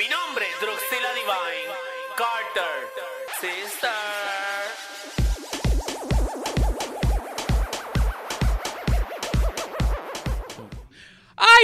Mi nombre, es Druxila Divine, Carter, Sister.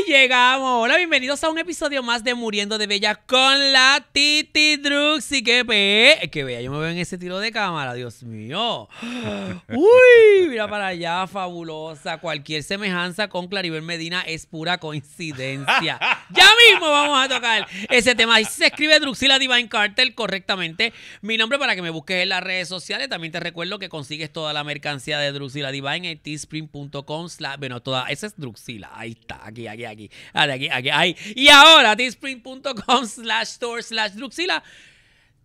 llegamos. Hola, bienvenidos a un episodio más de Muriendo de Bella con la Titi Drux. Y que ve, que vea, yo me veo en ese tiro de cámara, Dios mío. Uy, mira para allá, fabulosa. Cualquier semejanza con Claribel Medina es pura coincidencia. Ya mismo vamos a tocar ese tema. Ahí se escribe Druxila Divine Cartel correctamente. Mi nombre para que me busques en las redes sociales. También te recuerdo que consigues toda la mercancía de Druxila Divine en teespring.com. Bueno, toda, esa es Druxila. Ahí está, aquí, aquí aquí, aquí, aquí, ahí. Y ahora, disprintcom slash store slash Druxila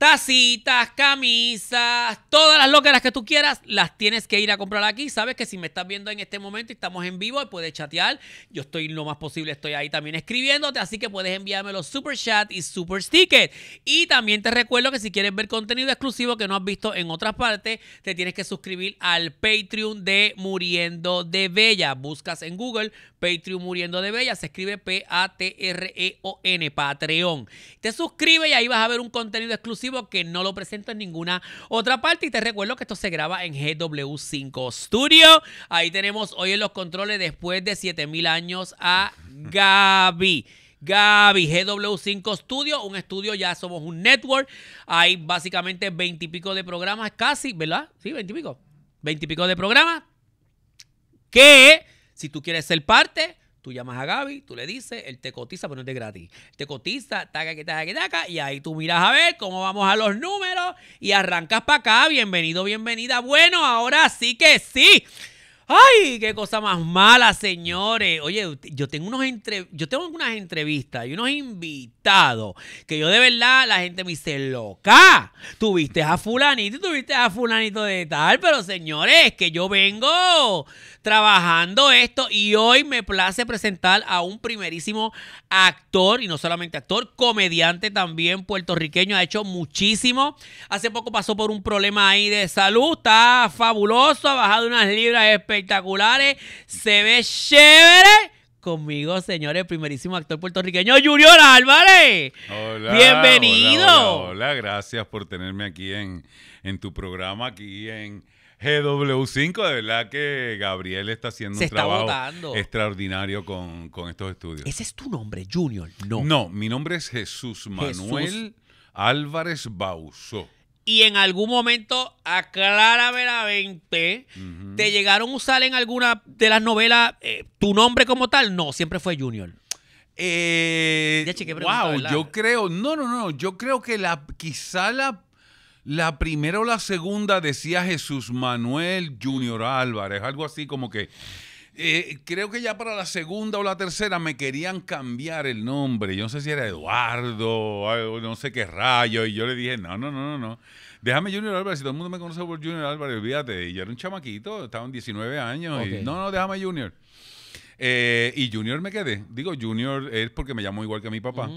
Tacitas, camisas, todas las loqueras que tú quieras, las tienes que ir a comprar aquí. Sabes que si me estás viendo en este momento y estamos en vivo, puedes chatear. Yo estoy lo más posible, estoy ahí también escribiéndote, así que puedes enviarme los super chat y super ticket. Y también te recuerdo que si quieres ver contenido exclusivo que no has visto en otras partes, te tienes que suscribir al Patreon de Muriendo de Bella. Buscas en Google Patreon Muriendo de Bella, se escribe P-A-T-R-E-O-N, Patreon. Te suscribes y ahí vas a ver un contenido exclusivo que no lo presento en ninguna otra parte. Y te recuerdo que esto se graba en GW5 Studio. Ahí tenemos hoy en los controles después de 7000 años a Gaby. Gaby, GW5 Studio, un estudio, ya somos un network. Hay básicamente veintipico de programas, casi, ¿verdad? Sí, veintipico. Veintipico de programas. Que si tú quieres ser parte, Tú llamas a Gaby, tú le dices, él te cotiza, pero no es de gratis. Te cotiza, taca, que taca, taca, y ahí tú miras a ver cómo vamos a los números y arrancas para acá. Bienvenido, bienvenida. Bueno, ahora sí que sí. ¡Ay, qué cosa más mala, señores! Oye, yo tengo unos entre... yo tengo unas entrevistas y unos invitados que yo de verdad la gente me dice, "Loca, tuviste a fulanito, tuviste a fulanito de tal", pero señores, que yo vengo trabajando esto y hoy me place presentar a un primerísimo actor y no solamente actor, comediante también puertorriqueño, ha hecho muchísimo. Hace poco pasó por un problema ahí de salud, está fabuloso, ha bajado unas libras espectaculares, se ve chévere conmigo, señores, primerísimo actor puertorriqueño, Junior Álvarez. Hola. Bienvenido. Hola, gracias por tenerme aquí en, en tu programa, aquí en GW5, de verdad que Gabriel está haciendo un trabajo extraordinario con, estos estudios. ¿Ese es tu nombre, Junior? No. No, mi nombre es Jesús Manuel Álvarez Bauso. Y en algún momento, aclárame la 20, ¿te llegaron a usar en alguna de las novelas eh, tu nombre como tal? No, siempre fue Junior. Eh, wow, yo creo, no, no, no, yo creo que la, quizá la la primera o la segunda decía Jesús Manuel Junior Álvarez, algo así como que... Eh, creo que ya para la segunda o la tercera me querían cambiar el nombre. Yo no sé si era Eduardo, no sé qué rayo. Y yo le dije, no, no, no, no, no. Déjame Junior Álvarez. Si todo el mundo me conoce por Junior Álvarez, olvídate. yo era un chamaquito, estaba en 19 años. no, no, déjame Junior. Eh, y Junior me quedé. Digo, Junior es porque me llamó igual que mi papá.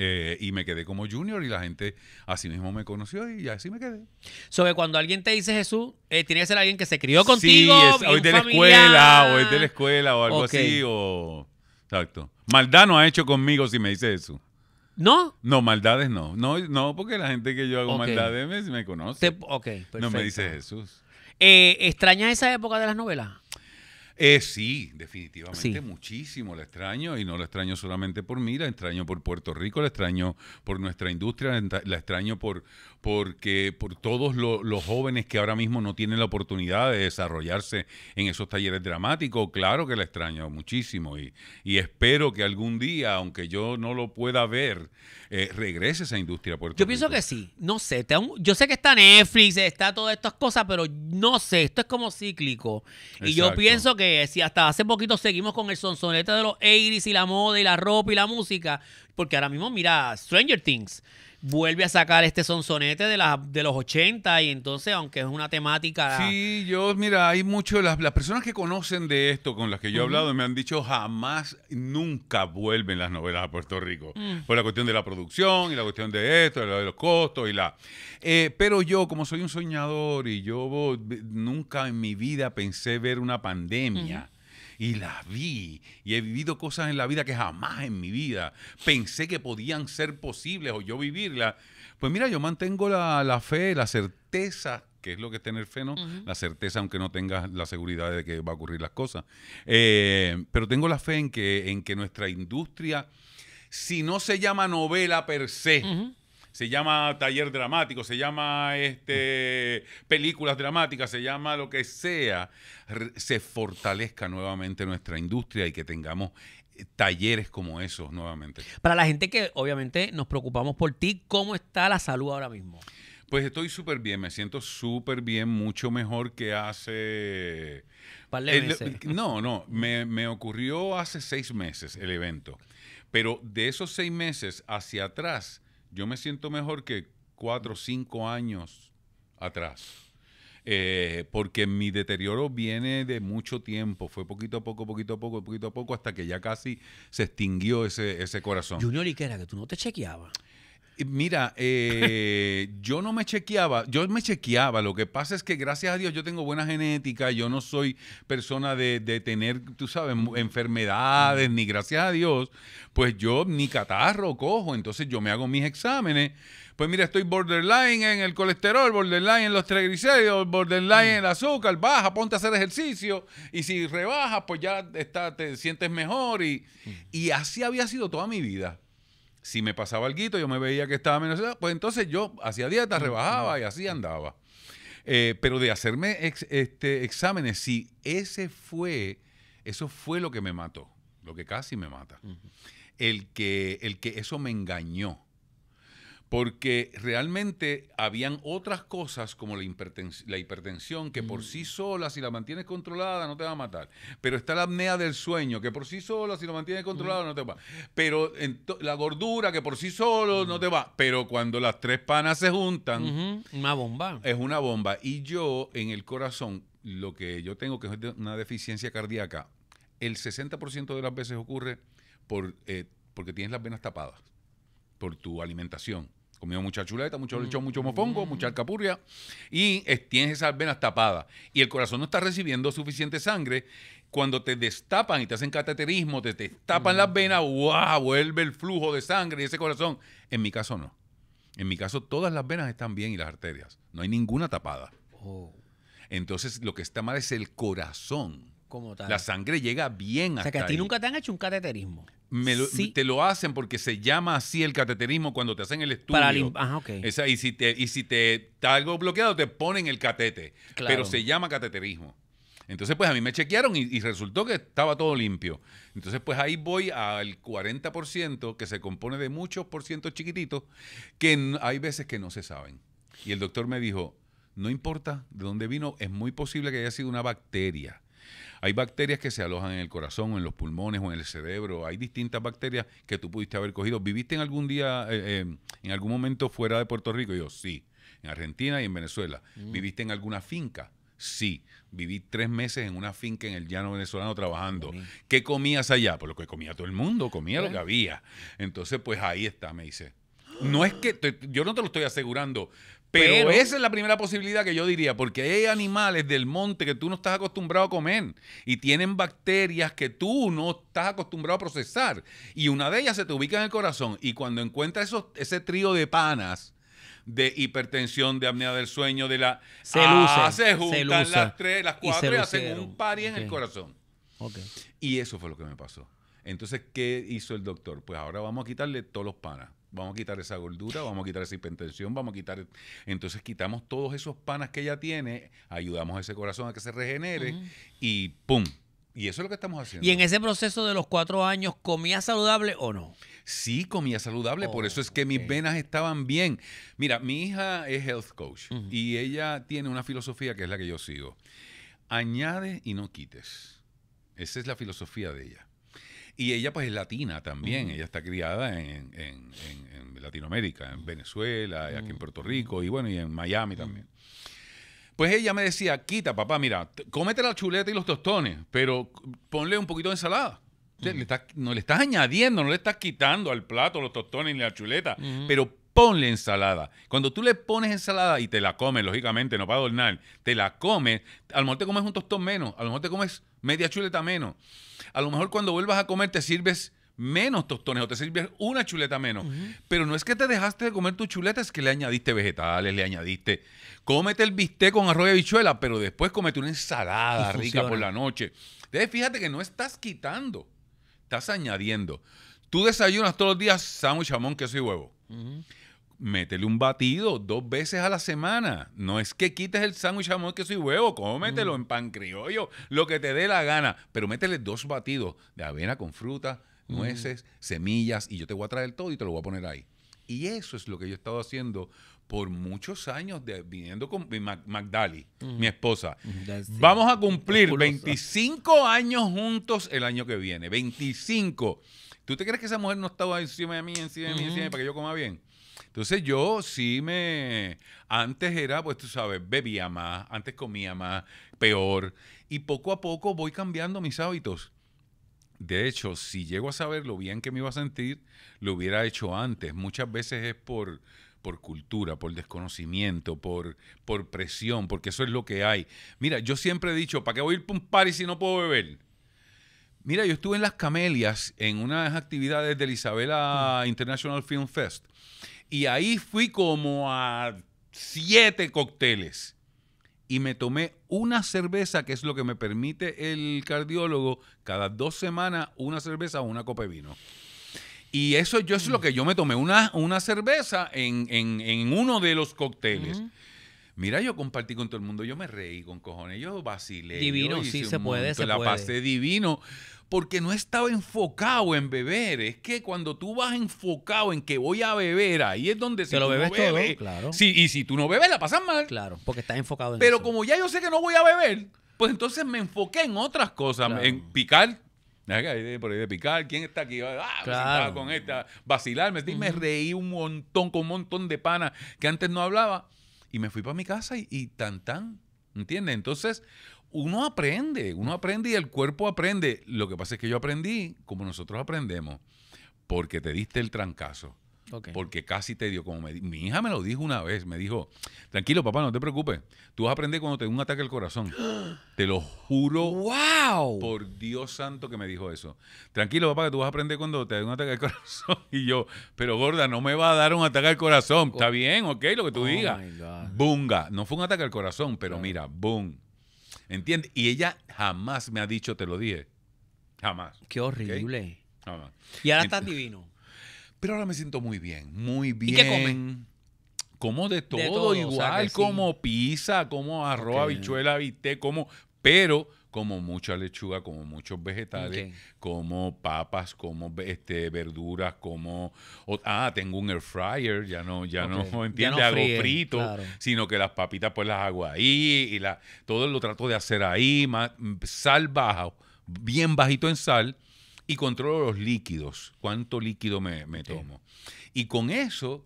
Eh, y me quedé como junior y la gente así mismo me conoció y así me quedé. Sobre cuando alguien te dice Jesús, eh, tiene que ser alguien que se crió contigo. Sí, es, hoy de la escuela, o es de la escuela, o algo así, o... Maldad no ha hecho conmigo si me dice Jesús. ¿No? No, maldades no. No, no porque la gente que yo hago maldades me, conoce. No me dice Jesús. Eh, ¿Extrañas esa época de las novelas? Eh, sí, definitivamente muchísimo. La extraño y no la extraño solamente por mí, la extraño por Puerto Rico, la extraño por nuestra industria, la extraño por, porque por todos los jóvenes que ahora mismo no tienen la oportunidad de desarrollarse en esos talleres dramáticos, claro que la extraño muchísimo y, espero que algún día, aunque yo no lo pueda ver, eh, regrese esa industria a Yo pienso que sí, no sé, yo sé que está Netflix, está todas estas cosas, pero no sé, esto es como cíclico. Y yo pienso que si hasta hace poquito seguimos con el sonsonete de los 80 y la moda y la ropa y la música, porque ahora mismo mira Stranger Things vuelve a sacar este sonsonete de, la, de los 80 y entonces, aunque es una temática... Sí, yo, mira, hay mucho, las, las personas que conocen de esto, con las que yo he hablado, me han dicho jamás, nunca vuelven las novelas a Puerto Rico. Mm. Por la cuestión de la producción y la cuestión de esto, de los costos y la... Eh, pero yo, como soy un soñador y yo eh, nunca en mi vida pensé ver una pandemia y la vi y he vivido cosas en la vida que jamás en mi vida pensé que podían ser posibles o yo vivirla Pues mira, yo mantengo la, fe, la certeza que es lo que es tener fe, ¿no? La certeza, aunque no tengas la seguridad de que va a ocurrir las cosas. Eh, pero tengo la fe en que, en que nuestra industria, si no se llama novela per se, se llama taller dramático, se llama este, películas dramáticas, se llama lo que sea, se fortalezca nuevamente nuestra industria y que tengamos eh, talleres como esos nuevamente. Para la gente que obviamente nos preocupamos por ti, ¿cómo está la salud ahora mismo? Pues estoy súper bien, me siento súper bien, mucho mejor que hace... no, no, me, me, ocurrió hace seis meses el evento, pero de esos seis meses hacia atrás yo me siento mejor que cuatro o cinco años atrás. Eh, porque mi deterioro viene de mucho tiempo, fue poquito a poco, poquito a poco, poquito a poco, hasta que ya casi se extinguió ese, ese corazón. Junior, ¿y era? ¿Que tú no te chequeabas? Mira, eh, yo no me chequeaba, yo me chequeaba. Lo que pasa es que gracias a Dios yo tengo buena genética, yo no soy persona de, tener, tú sabes, enfermedades, ni gracias a Dios, pues yo ni catarro cojo, entonces yo me hago mis exámenes. Pues mira, estoy borderline en el colesterol, borderline en los triglicéridos, borderline en el azúcar, baja, ponte a hacer ejercicio y si rebajas, pues ya está, te sientes mejor y así había sido toda mi vida. Si me pasaba guito, yo me veía que estaba menos pues entonces yo hacía dieta, rebajaba y así andaba. Eh, pero de hacerme este, exámenes, sí, ese fue, eso fue lo que me mató, lo que casi me mata. el, que, el que eso me engañó porque realmente habían otras cosas como la, hipertensión, que por sí mm. sola, si la mantienes controlada, no te va a matar. Pero está la apnea del sueño, que por sí sola, si lo mantienes controlada, mm. no te va. Pero la gordura, que por sí solo no mm. te va. Pero cuando las tres panas se juntan... es Una bomba. Es una bomba. Y yo, en el corazón, lo que yo tengo, que es una deficiencia cardíaca, el 60% de las veces ocurre por, eh, porque tienes las venas tapadas por tu alimentación comido mucha chuleta, mucho mm. lechón, mucho mofongo, mucha mm. alcapurria y tienes esas venas tapadas y el corazón no está recibiendo suficiente sangre. Cuando te destapan y te hacen cateterismo, te destapan las mm. venas, ¡guau! Vuelve el flujo de sangre y ese corazón. En mi caso, no. En mi caso, todas las venas están bien y las arterias. No hay ninguna tapada. Oh. Entonces, lo que está mal es el corazón. Como La sangre llega bien o sea, hasta que a ti nunca te han hecho un cateterismo te lo hacen porque se llama así el cateterismo cuando te hacen el estudio. y si te, está algo bloqueado, te ponen el catete. Pero se llama cateterismo. Entonces, pues a mí me chequearon y, resultó que estaba todo limpio. Entonces, pues ahí voy al 40% que se compone de muchos por ciento chiquititos que hay veces que no se saben. Y el doctor me dijo, no importa de dónde vino, es muy posible que haya sido una bacteria hay bacterias que se alojan en el corazón, en los pulmones o en el cerebro. Hay distintas bacterias que tú pudiste haber cogido. ¿Viviste en algún día, eh, eh, en algún momento fuera de Puerto Rico? Yo sí. En Argentina y en Venezuela. Mm. ¿Viviste en alguna finca? Sí, viví tres meses en una finca en el llano venezolano trabajando. ¿Qué comías allá? Pues lo que comía todo el mundo, comía lo que había. Entonces, pues ahí está, me dice. No es que, yo no te lo estoy asegurando, pero, esa es la primera posibilidad que yo diría, porque hay animales del monte que tú no estás acostumbrado a comer y tienen bacterias que tú no estás acostumbrado a procesar. Y una de ellas se te ubica en el corazón y cuando encuentra esos, ese trío de panas de hipertensión, de apnea del sueño, de la... Se ah, se juntan las tres, las cuatro y, hacen un pari en el corazón. Okay. Y eso fue lo que me pasó. Entonces, ¿qué hizo el doctor? Pues ahora vamos a quitarle todos los panas Vamos a quitar esa gordura, vamos a quitar esa hipertensión, vamos a quitar. Entonces quitamos todos esos panas que ella tiene, ayudamos a ese corazón a que se regenere y ¡pum! Y eso es lo que estamos haciendo. ¿Y en ese proceso de los cuatro años comía saludable o no? Sí, comía saludable, por eso es que mis venas estaban bien. Mira, mi hija es health coach y ella tiene una filosofía que es la que yo sigo. Añade y no quites. Esa es la filosofía de ella. Y ella pues es latina también, ella está criada en, Latinoamérica, en Venezuela, aquí en Puerto Rico y bueno, y en Miami también. Pues ella me decía, quita papá, mira, cómete la chuleta y los tostones, pero ponle un poquito de ensalada. no le estás añadiendo, no le estás quitando al plato los tostones ni la chuleta, pero ponle ensalada. Cuando tú le pones ensalada y te la comes, lógicamente, no para adornar, te la comes, a lo mejor te comes un tostón menos, a lo mejor te comes media chuleta menos. A lo mejor cuando vuelvas a comer te sirves menos tostones o te sirves una chuleta menos. Pero no es que te dejaste de comer tu chuleta, es que le añadiste vegetales, le añadiste. Cómete el bistec con arroz y habichuela, pero después comete una ensalada rica por la noche. Entonces fíjate que no estás quitando, estás añadiendo. Tú desayunas todos los días sándwich, jamón, queso y huevo métele un batido dos veces a la semana. No es que quites el sándwich jamón, queso y huevo, cómetelo mm. en pan criollo, lo que te dé la gana, pero métele dos batidos de avena con fruta, mm. nueces, semillas, y yo te voy a traer todo y te lo voy a poner ahí. Y eso es lo que yo he estado haciendo por muchos años de, viniendo con mi mm. mi esposa. Vamos a cumplir 25 años juntos el año que viene. 25. ¿Tú te crees que esa mujer no estaba encima de mí, encima de mí, encima de mí, para que yo coma bien? Entonces yo sí me... Antes era, pues tú sabes, bebía más, antes comía más, peor. Y poco a poco voy cambiando mis hábitos. De hecho, si llego a saber lo bien que me iba a sentir, lo hubiera hecho antes. Muchas veces es por, por cultura, por desconocimiento, por, por presión, porque eso es lo que hay. Mira, yo siempre he dicho, ¿para qué voy a ir para un party si no puedo beber? Mira, yo estuve en Las Camelias en unas actividades del Isabela mm. International Film Fest y ahí fui como a siete cócteles y me tomé una cerveza, que es lo que me permite el cardiólogo, cada dos semanas una cerveza o una copa de vino. Y eso yo es lo mm. que yo me tomé, una, una cerveza en, en, uno de los cócteles. Mira, yo compartí con todo el mundo, yo me reí con cojones, yo vacilé. Divino, sí se puede, se la pasé divino, porque no estaba enfocado en beber. Es que cuando tú vas enfocado en que voy a beber, ahí es donde se si lo bebes todo, claro. sí, y si tú no bebes, la pasas mal. Claro, porque estás enfocado en Pero como ya yo sé que no voy a beber, pues entonces me enfoqué en otras cosas, en picar por ahí de picar, ¿quién está aquí? Ah, pues con esta, vacilarme. me Me reí un montón con un montón de panas que antes no hablaba y me fui para mi casa y, tan tan. ¿Entiendes? Entonces, uno aprende, uno aprende y el cuerpo aprende. Lo que pasa es que yo aprendí como nosotros aprendemos, porque te diste el trancazo. Porque casi te dio, como me, mi hija me lo dijo una vez, me dijo, tranquilo papá, no te preocupes, tú vas a aprender cuando te dé un ataque al corazón. te lo juro. ¡Wow! Por Dios santo que me dijo eso. Tranquilo papá, que tú vas a aprender cuando te dé un ataque al corazón. Y yo, pero gorda, no me va a dar un ataque al corazón. Oh. Está bien, ok, lo que tú oh digas. Bunga, no fue un ataque al corazón, pero mira, boom. ¿Entiendes? Y ella jamás me ha dicho, te lo dije. Jamás. Qué horrible. Y ahora estás divino. Pero ahora me siento muy bien, muy bien. ¿Y qué comen? Como de todo, igual, como pizza, como arroz, habichuela, viste, como, pero como mucha lechuga, como muchos vegetales, como papas, como este, verduras, como ah, tengo un air fryer, ya no, ya no entiende, hago frito, sino que las papitas pues las hago ahí, y la, todo lo trato de hacer ahí, sal baja, bien bajito en sal, y controlo los líquidos, cuánto líquido me, tomo. Y con eso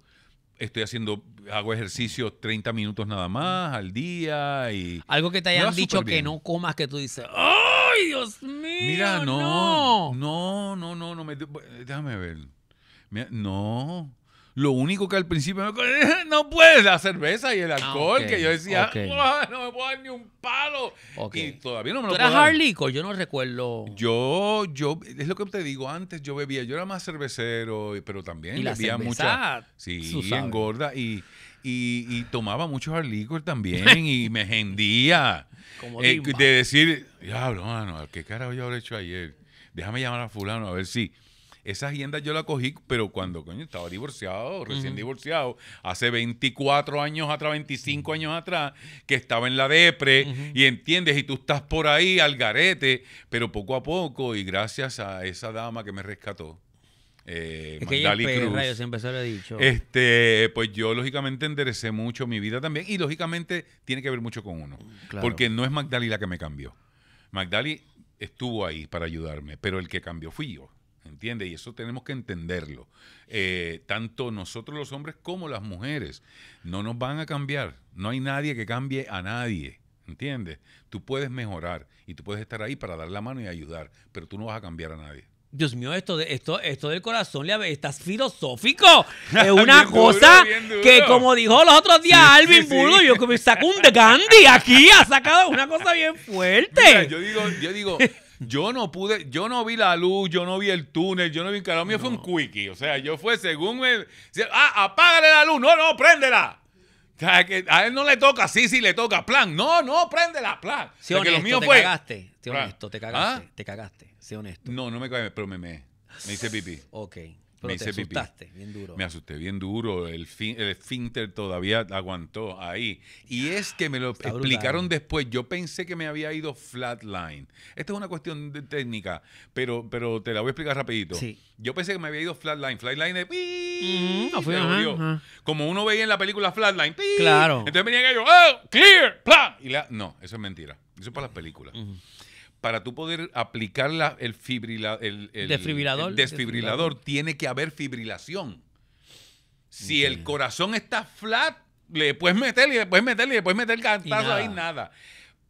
estoy haciendo, hago ejercicio 30 minutos nada más al día y... Algo que te hayan dicho que no comas, que tú dices, ¡ay, Dios mío! Mira, no, no, no, no, no, déjame ver. no, lo único que al principio me eh, no puedes la cerveza y el ah, alcohol, que yo decía, no me puedo dar ni un palo. Y todavía no me lo ¿Tú eras hard Yo no recuerdo. Yo, yo, es lo que te digo, antes yo bebía, yo era más cervecero, pero también bebía mucha. Sí, engorda y, y, tomaba mucho hard liquor también y me gendía. Eh, de decir, diablo, mano, ¿qué carajo yo habré hecho ayer? Déjame llamar a fulano a ver si esa agenda yo la cogí, pero cuando coño estaba divorciado, recién divorciado, hace 24 años atrás, 25 años atrás, que estaba en la depre, y entiendes, y tú estás por ahí al garete, pero poco a poco, y gracias a esa dama que me rescató. Eh, Cruz. siempre se lo he dicho. Este, pues yo lógicamente enderecé mucho mi vida también y lógicamente tiene que ver mucho con uno, porque no es Magdalena la que me cambió. Magdali estuvo ahí para ayudarme, pero el que cambió fui yo. ¿entiendes? Y eso tenemos que entenderlo. Eh, tanto nosotros los hombres como las mujeres no nos van a cambiar. No hay nadie que cambie a nadie, ¿entiendes? Tú puedes mejorar y tú puedes estar ahí para dar la mano y ayudar, pero tú no vas a cambiar a nadie. Dios mío, esto, de, esto, esto del corazón, estás filosófico. Es una cosa que, como dijo los otros días Alvin sí, yo que me saco un de Gandhi aquí, ha sacado una cosa bien fuerte. yo digo, yo digo, yo no pude, yo no vi la luz, yo no vi el túnel, yo no vi el carajo Mío fue un quickie. O sea, yo fue según me Ah, apágale la luz. No, no, préndela. O sea, que a él no le toca, sí, sí le toca, plan. No, no, préndela, plan. Sí, lo mío te cagaste. Sí, honesto, te cagaste, ¿Ah? te cagaste. Sé honesto. No, no me cagaste, pero me me. Me hice pipí. Ok me te asustaste bien duro. Me asusté bien duro. El, fin, el Finter todavía aguantó ahí. Y es que me lo explicaron después. Yo pensé que me había ido flatline. Esta es una cuestión de técnica, pero, pero te la voy a explicar rapidito. Yo pensé que me había ido flatline. Flatline de. Como uno veía en la película Flatline. Claro. Entonces venían ellos, ¡oh, clear! ¡Pla! Y no, eso es mentira. Eso es para las películas para tú poder aplicar el, fibrila, el, desfibrilador, tiene que haber fibrilación. Si el corazón está flat, le puedes meter y le puedes meter y después puedes meter cantazo ahí, nada.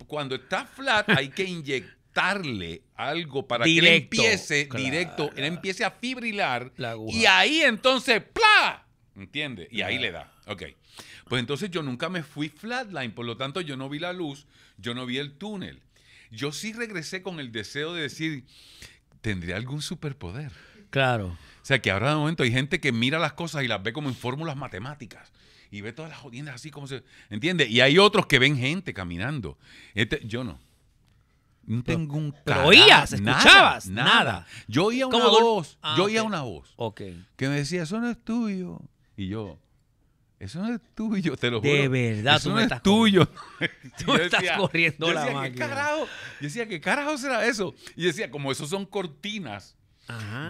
Cuando está flat, hay que inyectarle algo para que él empiece directo, él empiece a fibrilar y ahí entonces, ¡pla! ¿Entiendes? Y ahí le da. Ok. Pues entonces yo nunca me fui flatline, por lo tanto yo no vi la luz, yo no vi el túnel yo sí regresé con el deseo de decir, ¿tendría algún superpoder? Claro. O sea, que ahora de momento hay gente que mira las cosas y las ve como en fórmulas matemáticas. Y ve todas las jodiendas así como se... ¿Entiendes? Y hay otros que ven gente caminando. Este, yo no. No tengo un carajo. oías, escuchabas, nada, Yo oía una voz, yo ah, oía una voz Ok. que me decía, eso no es tuyo. Y yo, eso no es tuyo, te lo juro. De verdad, tú no estás es tuyo. tú estás corriendo yo decía, ¿qué Carajo? Yo decía, ¿qué carajo será eso? Y decía, como eso son cortinas,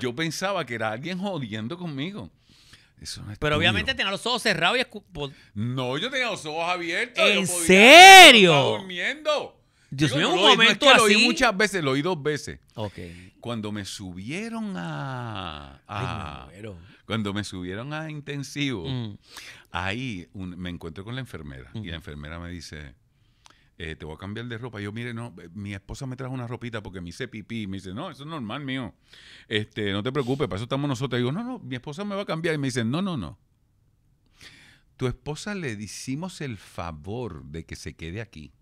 yo pensaba que era alguien jodiendo conmigo. Eso no es Pero obviamente tenía los ojos cerrados y... No, yo tenía los ojos abiertos. ¿En serio? estaba durmiendo. Yo lo, momento oí muchas veces, lo oí dos veces. Cuando me subieron a. cuando me subieron a intensivo, mm. ahí me encuentro con la enfermera. Y la enfermera me dice. Eh, te voy a cambiar de ropa. Yo, mire, no, eh, mi esposa me trajo una ropita porque me hice pipí. Me dice, no, eso es normal mío. Este, no te preocupes, para eso estamos nosotros. Y digo, no, no, mi esposa me va a cambiar. Y me dice, no, no, no. Tu esposa le hicimos el favor de que se quede aquí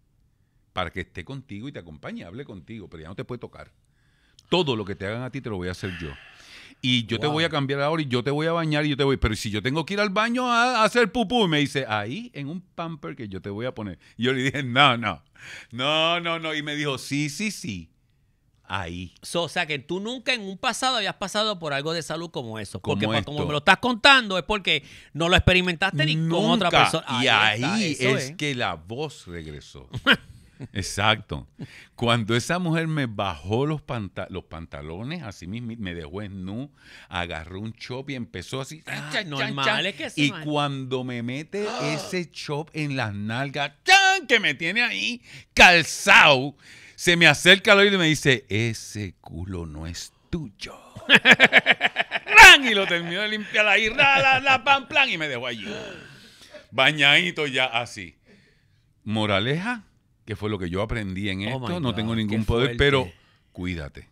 para que esté contigo y te acompañe, hable contigo, pero ya no te puede tocar. Todo lo que te hagan a ti te lo voy a hacer yo. Y yo te voy a cambiar ahora y yo te voy a bañar y yo te voy. Pero si yo tengo que ir al baño a, hacer pupú, me dice, ahí en un pamper que yo te voy a poner. Y yo le dije, no, no, no, no, no. Y me dijo, sí, sí, sí. Ahí. So, o sea que tú nunca en un pasado habías pasado por algo de salud como eso. porque como me lo estás contando es porque no lo experimentaste ni con otra persona. y ahí es que la voz regresó. Exacto. Cuando esa mujer me bajó los, pantalones, así mismo me dejó en nu, agarró un chop y empezó así. Ah, normal Y cuando me mete ese chop en las nalgas, que me tiene ahí calzado, se me acerca al oído y me dice, ese culo no es tuyo. Y lo terminó de limpiar ahí, la, la, plan, y me dejó allí. Bañadito ya así. Moraleja, que fue lo que yo aprendí en oh esto, no tengo ningún poder, pero cuídate.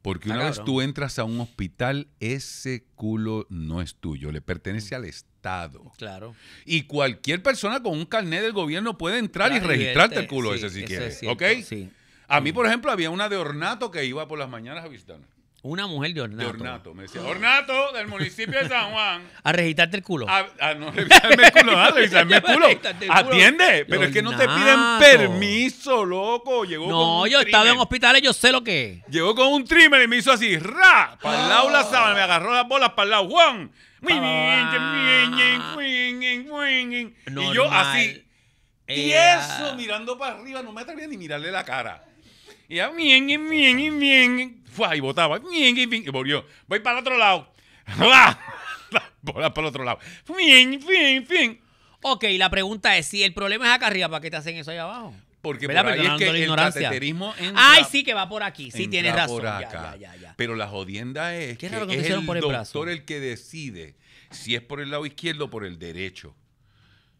Porque una vez tú entras a un hospital, ese culo no es tuyo, le pertenece al Estado. Claro. Y cualquier persona con un carnet del gobierno puede entrar y registrarte el culo ese si quiere. ¿Ok? Sí. A mí, mm. por ejemplo, había una de ornato que iba por las mañanas a visitarme. Una mujer de Ornato. De Ornato, me decía. Ornato, del municipio de San Juan. A registrarte el culo. A, no revisarme el culo, a revisarme el culo. Atiende, pero es que no te piden permiso, loco. Llegó no, con yo estaba en hospitales, yo sé lo que Llegó con un trimmer y me hizo así, ra, para el lado la oh. sábana, me agarró las bolas para el lado, Juan. Y yo así. Y eso, mirando para arriba, no me atrevía ni mirarle la cara. Y ya, bien, bien, bien, bien. Y votaba bien, bien, y volvió. Voy para el otro lado. Bola para el otro lado. Bien, bien, bien. Ok, la pregunta es, si el problema es acá arriba, ¿para qué te hacen eso ahí abajo? Porque por ahí es que el Ay, sí, que va por aquí. Sí, tienes razón. Por acá. Pero la jodienda es que, es el, doctor el que decide si es por el lado izquierdo o por el derecho.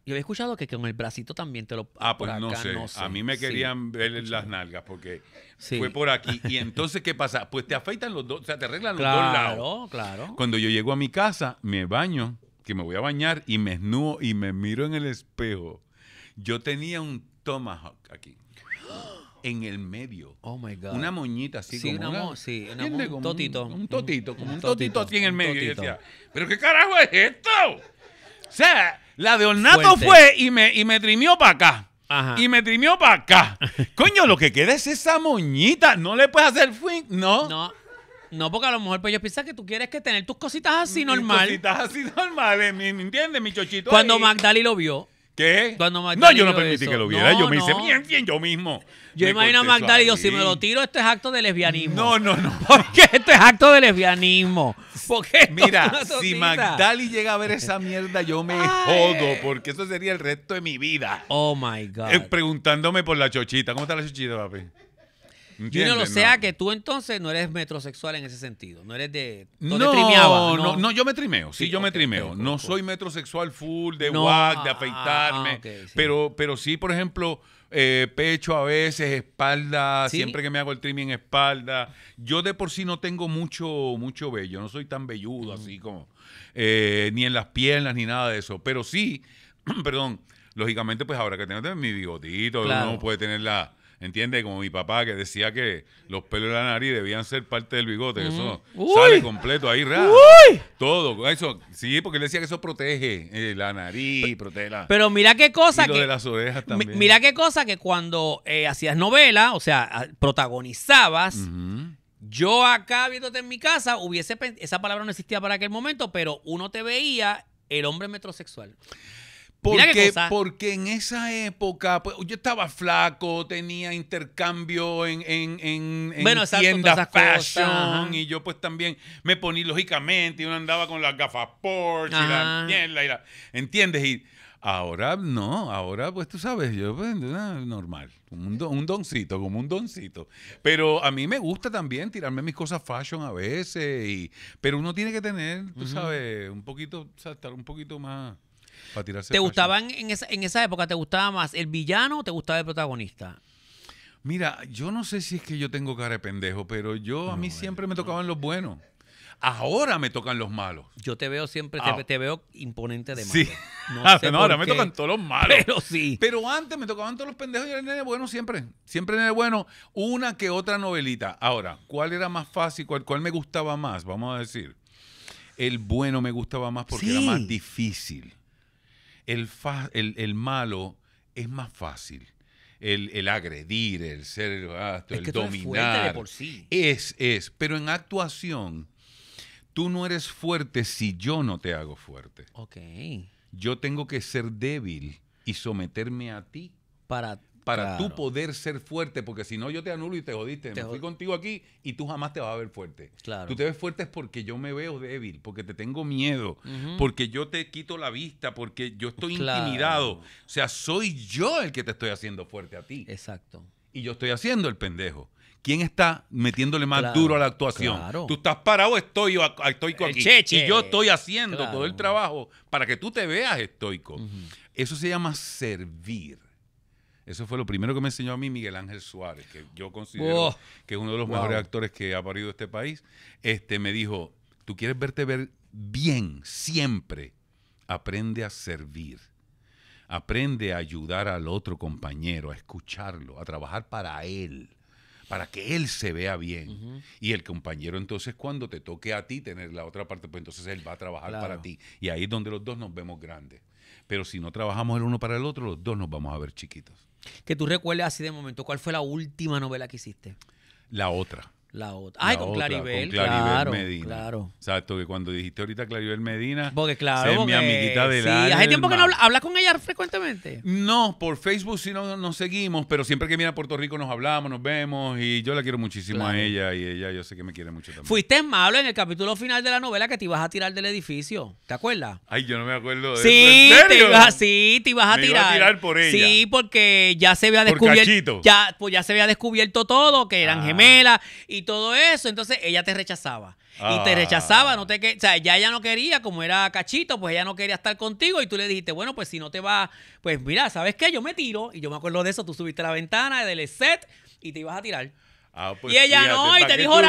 Yo había escuchado que con el bracito también te lo. Ah, pues no, no, A mí me querían ver las nalgas porque fue por aquí. Y entonces, ¿qué pasa? Pues te afeitan los dos, o sea, te arreglan los dos lados. Claro, claro. Cuando yo llego a mi casa, me baño, que me voy a bañar y me esnúo y me miro en el espejo. Yo tenía un tomahawk aquí. En el medio. Oh my God. Una moñita así como una, sí, una, un, totito. Un, totito. Como un, totito, totito en el medio. Y decía, ¿pero qué carajo es esto? O sea, la de Ornato fue y me, y me trimió para acá. Ajá. Y me trimió para acá. Coño, lo que queda es esa moñita. No le puedes hacer fin. No. No. No, porque a lo mejor pues yo pienso que tú quieres que tener tus cositas así normales Tus Cositas así normales, ¿me entiendes? Mi chochito. Cuando lo vio, ¿Qué? no, yo no permití que lo viera. yo me hice bien, bien yo mismo. Yo imagino a Magdal y yo, si me lo tiro, esto es acto de lesbianismo. No, no, no. Porque esto es acto de lesbianismo. Porque Mira, si Magdali llega a ver esa mierda, yo me jodo, porque eso sería el resto de mi vida. Oh my God. Eh, preguntándome por la chochita. ¿Cómo está la chochita, papi? Yo no lo sea que tú entonces no eres metrosexual en ese sentido, no eres de... No, ¿no? yo me trimeo, sí, yo me trimeo. no soy metrosexual full de wag, de ah, afeitarme, Pero, pero sí, por ejemplo, eh, pecho a veces, espalda, siempre que me hago el en espalda. Yo de por sí no tengo mucho, mucho vello, no soy tan velludo así mm. como... Eh, ni en las piernas, ni nada de eso. Pero sí, perdón, lógicamente pues ahora que tengo mi bigotito, no uno puede tener la ¿Entiendes? Como mi papá que decía que los pelos de la nariz debían ser parte del bigote, eso sale completo ahí, raro. Todo. Eso, sí, porque él decía que eso protege eh, la nariz, protege la. Pero mira qué cosa y lo de las orejas también. Mira qué cosa que cuando eh, hacías novela, o sea, protagonizabas. Yo acá viéndote en mi casa, hubiese esa palabra no existía para aquel momento, pero uno te veía el hombre metrosexual. Porque, en esa época, pues, yo estaba flaco, tenía intercambio en, en, en, tiendas fashion y yo pues también me ponía lógicamente y uno andaba con las gafas Porsche y la mierda y la, ¿entiendes? Y ahora no, ahora pues tú sabes, yo pues, normal, un, doncito, como un doncito. Pero a mí me gusta también tirarme mis cosas fashion a veces, pero uno tiene que tener, tú sabes, un poquito, o estar un poquito más ¿Te gustaban en esa, en esa época, te gustaba más el villano o te gustaba el protagonista? Mira, yo no sé si es que yo tengo cara de pendejo, pero yo a mí eh, siempre me tocaban los buenos. Ahora me tocan los malos. Yo te veo siempre, te, ah. veo imponente de malo. Sí. No, ahora me tocan todos los malos. Pero sí. Pero antes me tocaban todos los pendejos y era el nene bueno siempre. Siempre el bueno. Una que otra novelita. Ahora, ¿cuál era más fácil? ¿Cuál, cuál me gustaba más? Vamos a decir. El bueno me gustaba más porque era más difícil el, malo es más fácil. El, agredir, el ser ah, el dominar. por sí. Es, es. Pero en actuación, tú no eres fuerte si yo no te hago fuerte. Ok. Yo tengo que ser débil y someterme a ti. Para, para tú poder ser fuerte, porque si no yo te anulo y te jodiste. me fui contigo aquí y tú jamás te vas a ver fuerte. Claro. Tú te ves fuerte porque yo me veo débil, porque te tengo miedo, porque yo te quito la vista, porque yo estoy intimidado. O sea, soy yo el que te estoy haciendo fuerte a ti. Exacto. Y yo estoy haciendo el pendejo. ¿Quién está metiéndole más duro a la actuación? Tú estás parado estoico, estoy aquí. Cheche. Y yo estoy haciendo todo el trabajo para que tú te veas estoico. Eso se llama servir. Eso fue lo primero que me enseñó a mí Miguel Ángel Suárez, que yo considero oh, que es uno de los mejores actores que ha parido este país. Este me dijo, tú quieres verte ver bien siempre, aprende a servir. Aprende a ayudar al otro compañero, a escucharlo, a trabajar para él, para que él se vea bien. Y el compañero entonces cuando te toque a ti tener la otra parte, pues entonces él va a trabajar para ti. Y ahí es donde los dos nos vemos grandes. Pero si no trabajamos el uno para el otro, los dos nos vamos a ver chiquitos. Que tú recuerdes así de momento, ¿cuál fue la última novela que hiciste? La otra. La otra. Ay, con, Claribel, claro, Medina. Claro. Exacto, que cuando dijiste ahorita Claribel Medina. Porque claro. Es mi amiguita del sí, Hace tiempo que no hablas habla con ella frecuentemente. No, por Facebook sí nos seguimos, pero siempre que viene a Puerto Rico nos hablamos, nos vemos y yo la quiero muchísimo a ella y ella yo sé que me quiere mucho también. Fuiste malo en el capítulo final de la novela que te ibas a tirar del edificio. ¿Te acuerdas? Ay, yo no me acuerdo de sí, Te sí, te ibas a tirar. a tirar por ella. Sí, porque ya se había descubierto. Ya, pues ya se había descubierto todo, que eran ah. gemelas y todo eso. Entonces ella te rechazaba. Y te ah. rechazaba, no te que, o sea, ya ella no quería, como era cachito, pues ella no quería estar contigo. Y tú le dijiste, bueno, pues si no te va, pues mira, ¿sabes qué? Yo me tiro. Y yo me acuerdo de eso, tú subiste la ventana del set y te ibas a tirar. Ah, pues y ella no, y te, dijo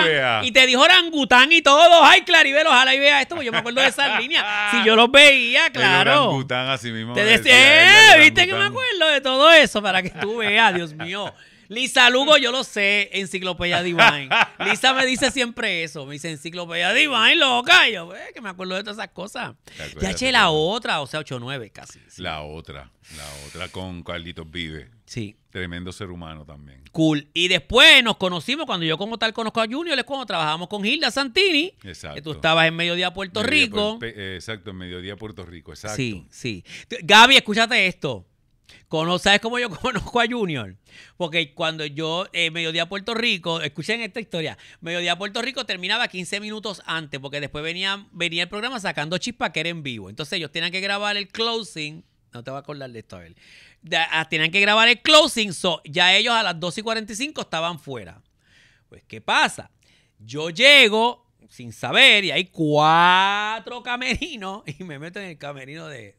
y te dijo orangután y todo. Ay, Claribel, ojalá y vea esto, porque yo me acuerdo de esa línea Si yo los veía, claro. Te decía, eh, ¿viste que me acuerdo de todo eso? Para que tú veas, Dios mío. Lisa Lugo, yo lo sé, Enciclopedia Divine. Lisa me dice siempre eso. Me dice Enciclopedia Divine, loca. yo, que me acuerdo de todas esas cosas. Ya eché la otra, o sea, 8-9 casi. La otra, la otra con Carlitos Vive. Sí. Tremendo ser humano también. Cool. Y después nos conocimos, cuando yo como tal conozco a Junior, es cuando trabajábamos con Hilda Santini. Exacto. Que tú estabas en Mediodía Puerto Rico. exacto, en Mediodía Puerto Rico, exacto. Sí, sí. Gaby, escúchate esto. ¿Sabes cómo yo conozco a Junior? Porque cuando yo, eh, Mediodía Puerto Rico, escuchen esta historia, Mediodía Puerto Rico terminaba 15 minutos antes, porque después venía, venía el programa sacando chispa que era en vivo. Entonces ellos tenían que grabar el closing, no te voy a acordar de esto, él, ah, Tenían que grabar el closing, so ya ellos a las 2 y 45 estaban fuera. Pues, ¿qué pasa? Yo llego sin saber y hay cuatro camerinos y me meto en el camerino de,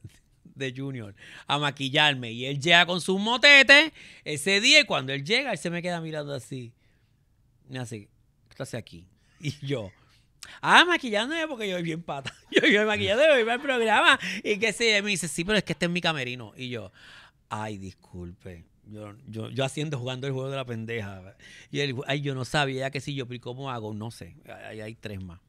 de Junior a maquillarme. Y él llega con sus motete ese día y cuando él llega, él se me queda mirando así. Me hace, aquí? Y yo, ah, maquillándome porque yo voy bien pata. Yo, yo maquillándome, voy para el programa. Y que se me dice, sí, pero es que este es mi camerino. Y yo, ay, disculpe. Yo, yo, yo, haciendo, jugando el juego de la pendeja. Y él, ay, yo no sabía que si yo, pero ¿cómo hago? No sé. hay tres más.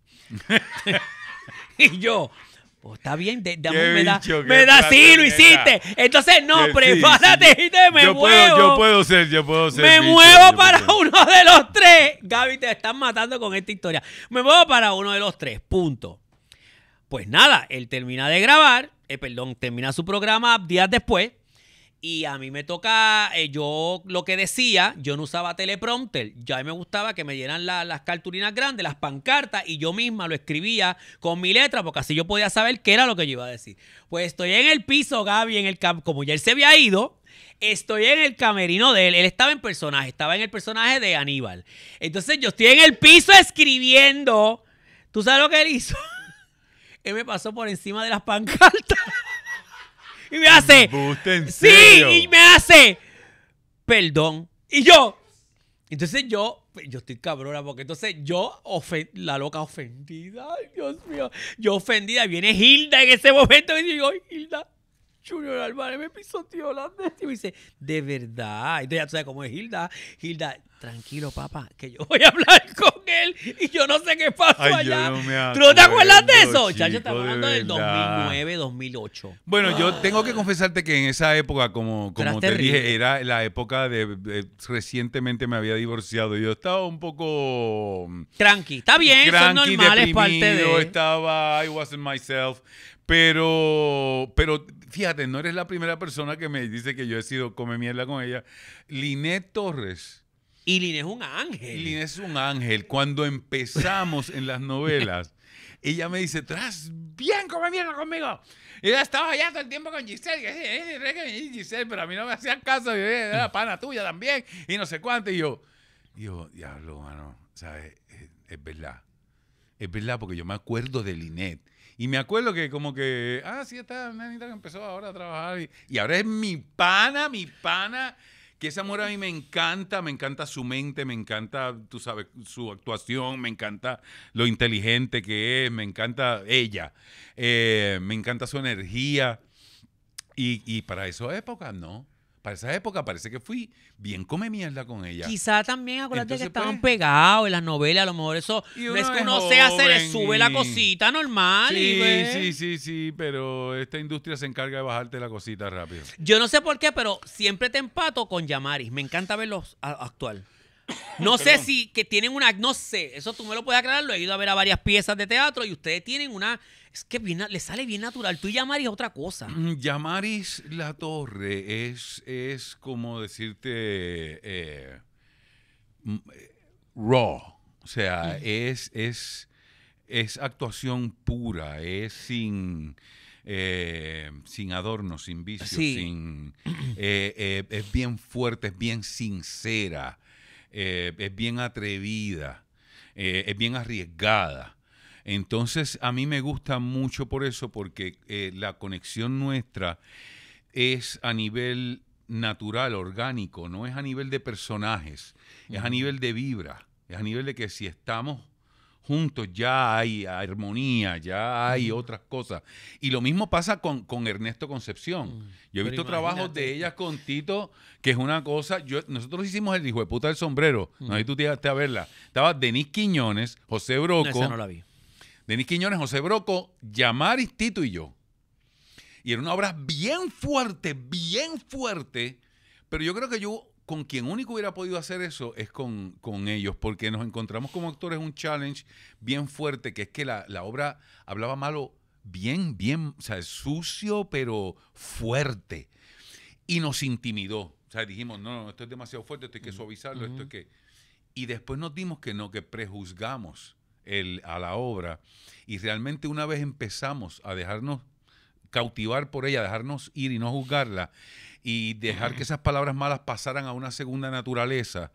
y yo, pues está bien, de, me da, sí, lo hiciste. Entonces, no, prepárate y te me yo muevo. Puedo, yo puedo ser, yo puedo ser. Me muevo para uno de los tres. Gaby, te están matando con esta historia. Me muevo para uno de los tres, punto. Pues nada, él termina de grabar, eh, perdón, termina su programa días después. Y a mí me toca, eh, yo lo que decía, yo no usaba teleprompter. Ya me gustaba que me dieran las cartulinas grandes, las pancartas, y yo misma lo escribía con mi letra, porque así yo podía saber qué era lo que yo iba a decir. Pues estoy en el piso, Gaby, en el como ya él se había ido, estoy en el camerino de él. Él estaba en personaje, estaba en el personaje de Aníbal. Entonces yo estoy en el piso escribiendo. ¿Tú sabes lo que él hizo? él me pasó por encima de las pancartas. Y me hace. Sí, y me hace. Perdón. Y yo. Entonces yo. Pues, yo estoy cabrona porque entonces yo, la loca ofendida, ay Dios mío, yo ofendida, viene Hilda en ese momento y digo, Hilda, Junior Álvarez me pisoteó la Y me dice, de verdad. Entonces ya tú sabes cómo es Hilda. Hilda, tranquilo, papá, que yo voy a hablar con él y yo no sé qué pasó allá. ¿Tú no te acuerdas de eso? Chacho, estamos hablando del 2009, 2008. Bueno, yo ah. tengo que confesarte que en esa época, como, como te dije, era la época de, Recientemente me había divorciado y yo estaba un poco... Mm, tranqui, está bien, es normal, es parte de... Yo Estaba, I wasn't myself. Pero, pero fíjate, no eres la primera persona que me dice que yo he sido come mierda con ella. Linet Torres. Y Linet es un ángel. Linet es un ángel. Cuando empezamos en las novelas, ella me dice, tras, bien, come mierda conmigo. Y ella estaba allá todo el tiempo con Giselle, que eh, Giselle, pero a mí no me hacían caso, yo eh, era pana tuya también, y no sé cuánto. Y yo, yo, diablo, mano, ¿sabes? Es, es verdad. Es verdad, porque yo me acuerdo de Linet y me acuerdo que como que, ah, sí, está nanita que empezó ahora a trabajar. Y, ahora es mi pana, mi pana que esa amor a mí me encanta, me encanta su mente, me encanta, tú sabes, su actuación, me encanta lo inteligente que es, me encanta ella, eh, me encanta su energía. Y, y para esa época, no para esa época parece que fui bien come mierda con ella. Quizá también, acuérdate que estaban pues, pegados en las novelas, a lo mejor eso no es que uno se le sube la cosita normal. Sí, sí, sí, sí, pero esta industria se encarga de bajarte la cosita rápido. Yo no sé por qué, pero siempre te empato con Yamaris. Me encanta verlos actual. No sé si que tienen una, no sé, eso tú me lo puedes aclarar, lo he ido a ver a varias piezas de teatro y ustedes tienen una es que le sale bien natural. Tú y Yamaris otra cosa. Mm, Yamaris La Torre es, como decirte eh, mm, eh, raw. O sea, es, es, actuación pura, es sin. Eh, sin adorno, sin vicio, es bien fuerte, es bien sincera, es bien atrevida, es bien arriesgada. Entonces, a mí me gusta mucho por eso, porque eh, la conexión nuestra es a nivel natural, orgánico, no es a nivel de personajes, es a nivel de vibra, es a nivel de que si estamos juntos ya hay armonía, ya hay otras cosas. Y lo mismo pasa con, Ernesto Concepción. Yo he visto trabajos de ella con Tito, que es una cosa. Yo, nosotros hicimos el hijo de puta del sombrero. No hay tú te a verla. Estaba Denis Quiñones, José Broco. no la vi. Denis Quiñones, José Broco, llamar Tito y yo. Y era una obra bien fuerte, bien fuerte, pero yo creo que yo con quien único hubiera podido hacer eso es con, ellos, porque nos encontramos como actores un challenge bien fuerte, que es que la, obra hablaba malo bien, bien, o sea, es sucio, pero fuerte. Y nos intimidó. O sea, dijimos, no, no, esto es demasiado fuerte, esto hay que suavizarlo, esto hay que... Y después nos dimos que no, que prejuzgamos a la obra y realmente una vez empezamos a dejarnos cautivar por ella, dejarnos ir y no juzgarla y dejar que esas palabras malas pasaran a una segunda naturaleza,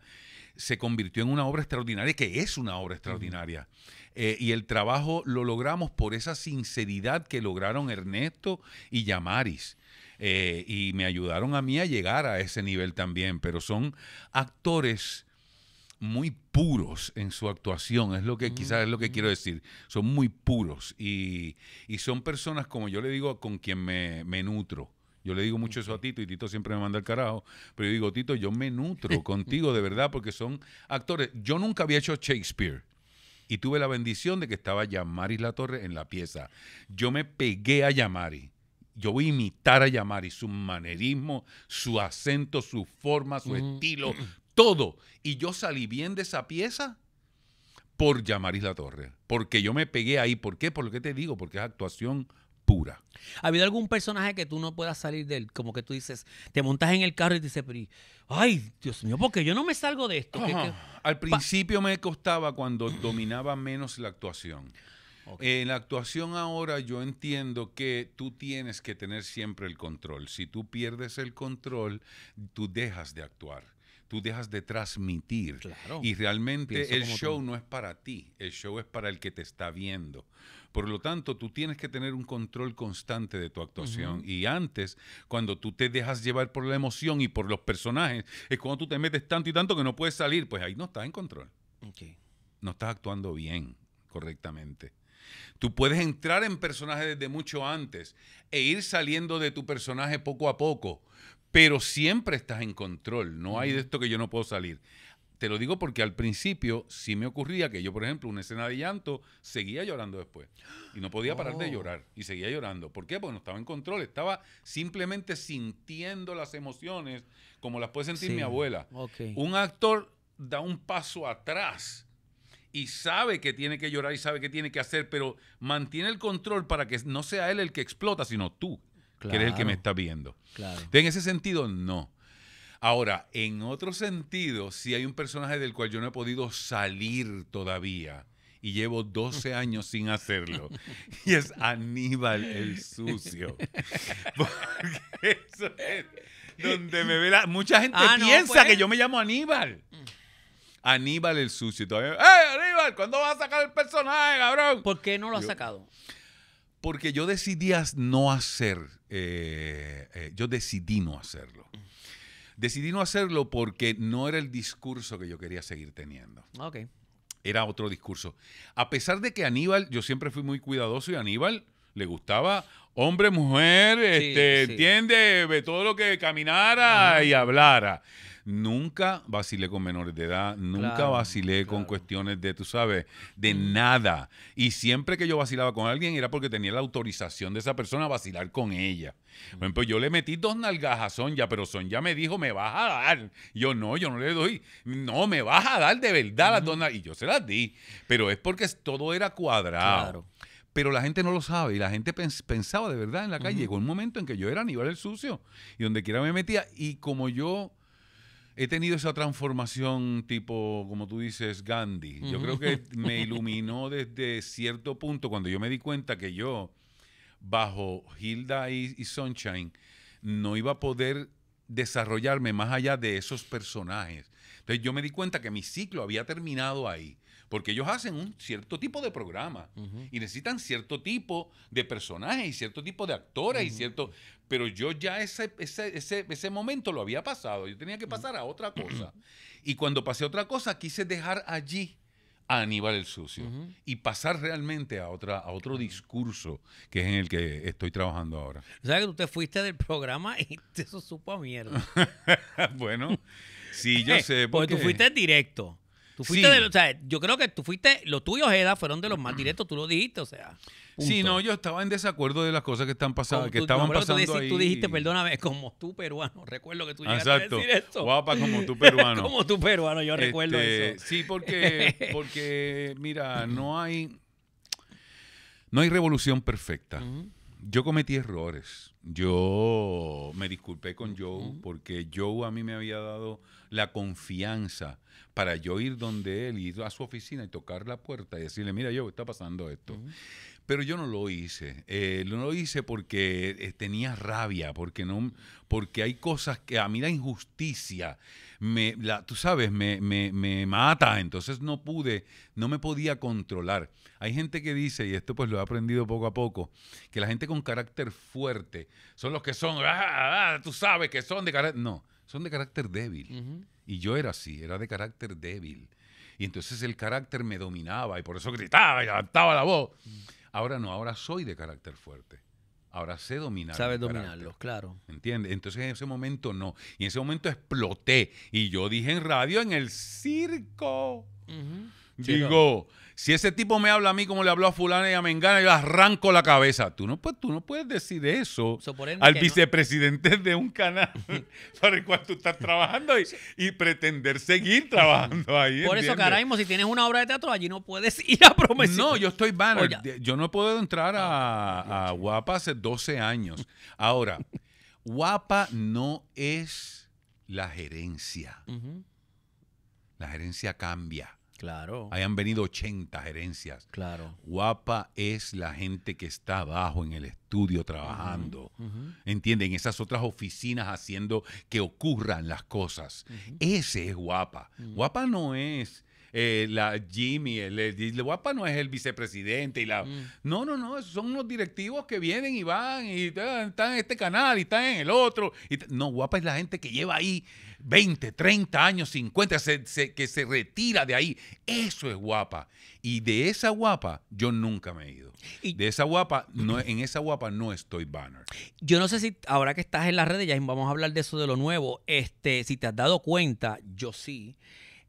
se convirtió en una obra extraordinaria, que es una obra extraordinaria. Eh, y el trabajo lo logramos por esa sinceridad que lograron Ernesto y Yamaris. Eh, y me ayudaron a mí a llegar a ese nivel también, pero son actores muy puros en su actuación, es lo que quizás es lo que mm. quiero decir. Son muy puros y, son personas, como yo le digo, con quien me, me nutro. Yo le digo mucho eso a Tito y Tito siempre me manda el carajo, pero yo digo, Tito, yo me nutro contigo de verdad porque son actores. Yo nunca había hecho Shakespeare y tuve la bendición de que estaba Yamari La Torre en la pieza. Yo me pegué a Yamari yo voy a imitar a Yamari, su manerismo, su acento, su forma, su estilo, todo. Y yo salí bien de esa pieza por Llamaris La Torre, porque yo me pegué ahí. ¿Por qué? Por lo que te digo, porque es actuación pura. ¿Ha habido algún personaje que tú no puedas salir de él? Como que tú dices, te montas en el carro y te dices, ay, Dios mío, porque yo no me salgo de esto. Al principio me costaba cuando dominaba menos la actuación. En eh, la actuación ahora yo entiendo que tú tienes que tener siempre el control. Si tú pierdes el control, tú dejas de actuar tú dejas de transmitir. Y realmente el show no es para ti, el show es para el que te está viendo. Por lo tanto, tú tienes que tener un control constante de tu actuación. Y antes, cuando tú te dejas llevar por la emoción y por los personajes, es cuando tú te metes tanto y tanto que no puedes salir, pues ahí no estás en control. No estás actuando bien, correctamente. Tú puedes entrar en personaje desde mucho antes e ir saliendo de tu personaje poco a poco, pero siempre estás en control, no hay de esto que yo no puedo salir. Te lo digo porque al principio sí me ocurría que yo, por ejemplo, una escena de llanto, seguía llorando después. Y no podía parar de oh. llorar. Y seguía llorando. ¿Por qué? Porque no estaba en control. Estaba simplemente sintiendo las emociones como las puede sentir mi abuela. Un actor da un paso atrás y sabe que tiene que llorar y sabe que tiene que hacer, pero mantiene el control para que no sea él el que explota, sino tú que eres el que me está viendo. en ese sentido, no. Ahora, en otro sentido, si hay un personaje del cual yo no he podido salir todavía y llevo 12 años sin hacerlo. Y es Aníbal el sucio. Porque eso es donde me ve la... Mucha gente ah, piensa pues. que yo me llamo Aníbal. Mm. Aníbal el sucio. Todavía, ¡Eh, Aníbal! ¿Cuándo vas a sacar el personaje, cabrón? ¿Por qué no lo has sacado? Porque yo decidí no hacer, eh, eh, yo decidí no hacerlo. Decidí no hacerlo porque no era el discurso que yo quería seguir teniendo. Era otro discurso. A pesar de que Aníbal, yo siempre fui muy cuidadoso y Aníbal le gustaba hombre, mujer, este, entiende, ve todo lo que caminara y hablara. Nunca vacilé con menores de edad, nunca vacilé con cuestiones de, tú sabes, de mm. nada. Y siempre que yo vacilaba con alguien era porque tenía la autorización de esa persona a vacilar con ella. Por ejemplo, yo le metí dos nalgas a Sonja, pero Sonja me dijo, me vas a dar. Yo no, yo no le doy. No, me vas a dar de verdad las dos nalgas. Y yo se las di. Pero es porque todo era cuadrado. pero la gente no lo sabe y la gente pensaba de verdad en la calle. Llegó un momento en que yo era Aníbal el Sucio y donde quiera me metía y como yo he tenido esa transformación tipo, como tú dices, Gandhi. Yo creo que me iluminó desde cierto punto cuando yo me di cuenta que yo, bajo Hilda y, Sunshine, no iba a poder desarrollarme más allá de esos personajes. Entonces yo me di cuenta que mi ciclo había terminado ahí porque ellos hacen un cierto tipo de programa y necesitan cierto tipo de personajes y cierto tipo de actores y cierto... Pero yo ya ese, ese, ese, momento lo había pasado, yo tenía que pasar a otra cosa. Y cuando pasé a otra cosa, quise dejar allí a Aníbal el Sucio y pasar realmente a, otra, a otro discurso que es en el que estoy trabajando ahora. O que tú te fuiste del programa y eso supo a mierda. bueno, sí, yo eh, sé. Porque, porque tú fuiste en directo yo creo que tú fuiste, los tuyos, Eda, fueron de los más directos, tú lo dijiste, o sea. Sí, no, yo estaba en desacuerdo de las cosas que están pasando que estaban pasando tú, ahí. tú dijiste, perdóname, como tú peruano, recuerdo que tú llegaste a decir esto. Guapa como tú peruano. como tú peruano, yo recuerdo este, eso. Sí, porque, porque mira, no hay, no hay revolución perfecta. Yo cometí errores yo me disculpé con Joe porque Joe a mí me había dado la confianza para yo ir donde él, ir a su oficina y tocar la puerta y decirle, mira Joe, está pasando esto. Pero yo no lo hice. Eh, no lo hice porque eh, tenía rabia, porque, no, porque hay cosas que a mí la injusticia me, la, tú sabes, me, me, mata, entonces no pude, no me podía controlar. Hay gente que dice, y esto pues lo he aprendido poco a poco, que la gente con carácter fuerte son los que son, ah, ah, ah, tú sabes que son de carácter, no, son de carácter débil. Y yo era así, era de carácter débil. Y entonces el carácter me dominaba y por eso gritaba y levantaba la voz. Mm. Ahora no, ahora soy de carácter fuerte. Ahora sé dominarlos, Sabes dominarlos, claro. ¿Entiendes? Entonces en ese momento no. Y en ese momento exploté. Y yo dije en radio, en el circo. Digo, si ese tipo me habla a mí como le habló a fulana y a Mengana, yo arranco la cabeza. Tú no, pues, tú no puedes decir eso al vicepresidente de un canal para el cual tú estás trabajando y, pretender seguir trabajando ahí. Por eso, caray, si tienes una obra de teatro, allí no puedes ir a promesas. No, yo estoy vano. Yo no puedo entrar a, Guapa hace 12 años. Ahora, Guapa no es la gerencia. La gerencia cambia. Claro. Hayan venido 80 gerencias. Claro. Guapa es la gente que está abajo en el estudio trabajando. ¿Entienden? Esas otras oficinas haciendo que ocurran las cosas. Ese es guapa. Mm. Guapa no es eh, la Jimmy, el, guapa no es el vicepresidente y la. Mm. No, no, no, son los directivos que vienen y van y ah, están en este canal y están en el otro. no, guapa es la gente que lleva ahí 20, 30 años, 50, que se retira de ahí. Eso es guapa. Y de esa guapa yo nunca me he ido. de esa guapa, no, en esa guapa no estoy banner. Yo no sé si ahora que estás en las redes, ya vamos a hablar de eso de lo nuevo, este, si te has dado cuenta, yo sí,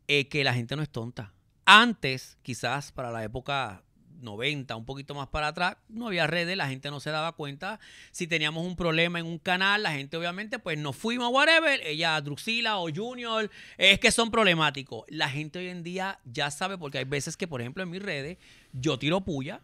eh, que la gente no es tonta. Antes, quizás para la época 90, un poquito más para atrás, no había redes, la gente no se daba cuenta. Si teníamos un problema en un canal, la gente obviamente, pues nos fuimos, whatever, ella, Druxila o Junior, es que son problemáticos. La gente hoy en día ya sabe, porque hay veces que, por ejemplo, en mis redes, yo tiro puya,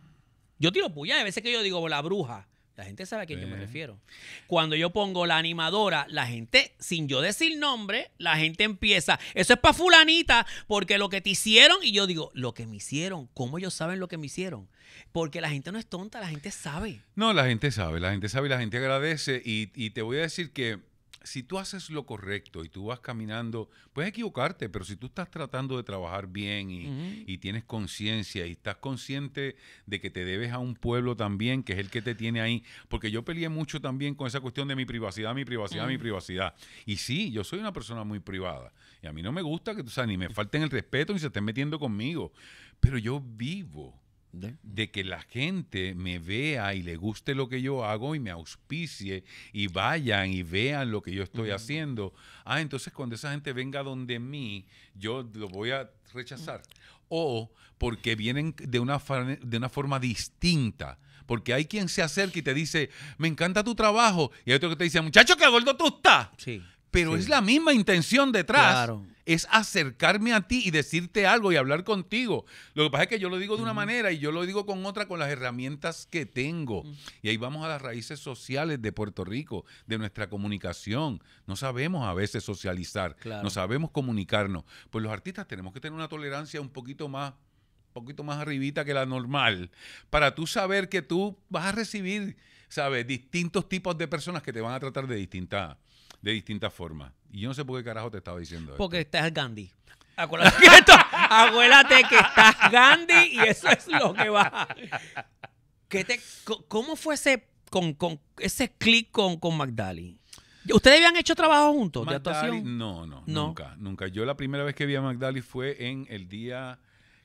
yo tiro puya, hay veces que yo digo, la bruja, la gente sabe a quién yo me refiero. Cuando yo pongo la animadora, la gente, sin yo decir nombre, la gente empieza. Eso es para fulanita, porque lo que te hicieron, y yo digo, lo que me hicieron, ¿cómo ellos saben lo que me hicieron? Porque la gente no es tonta, la gente sabe. No, la gente sabe, la gente sabe y la gente agradece. y te voy a decir que si tú haces lo correcto y tú vas caminando, puedes equivocarte, pero si tú estás tratando de trabajar bien y, tienes conciencia y estás consciente de que te debes a un pueblo también, que es el que te tiene ahí, porque yo peleé mucho también con esa cuestión de mi privacidad, mi privacidad, mi privacidad. Y sí, yo soy una persona muy privada y a mí no me gusta que, o sea, ni me falten el respeto ni se estén metiendo conmigo, pero yo vivo ¿De? que la gente me vea y le guste lo que yo hago y me auspicie y vayan y vean lo que yo estoy haciendo. Ah, entonces cuando esa gente venga donde mí, yo lo voy a rechazar. O porque vienen de una, de una forma distinta. Porque hay quien se acerca y te dice, me encanta tu trabajo. Y hay otro que te dice, muchacho, qué gordo tú estás. Sí, Pero es la misma intención detrás. Claro es acercarme a ti y decirte algo y hablar contigo. Lo que pasa es que yo lo digo de una manera y yo lo digo con otra con las herramientas que tengo. Y ahí vamos a las raíces sociales de Puerto Rico, de nuestra comunicación. No sabemos a veces socializar, no sabemos comunicarnos. Pues los artistas tenemos que tener una tolerancia un poquito más poquito más arribita que la normal, para tú saber que tú vas a recibir, ¿sabes?, distintos tipos de personas que te van a tratar de distintas de distintas formas. Y yo no sé por qué carajo te estaba diciendo eso. Porque estás Gandhi. Acuérdate que, estás Gandhi y eso es lo que va. ¿Cómo fue ese, con, con ese clic con, con Magdali? ¿Ustedes habían hecho trabajo juntos de actuación? No, no, nunca, nunca. Yo la primera vez que vi a Magdali fue en el día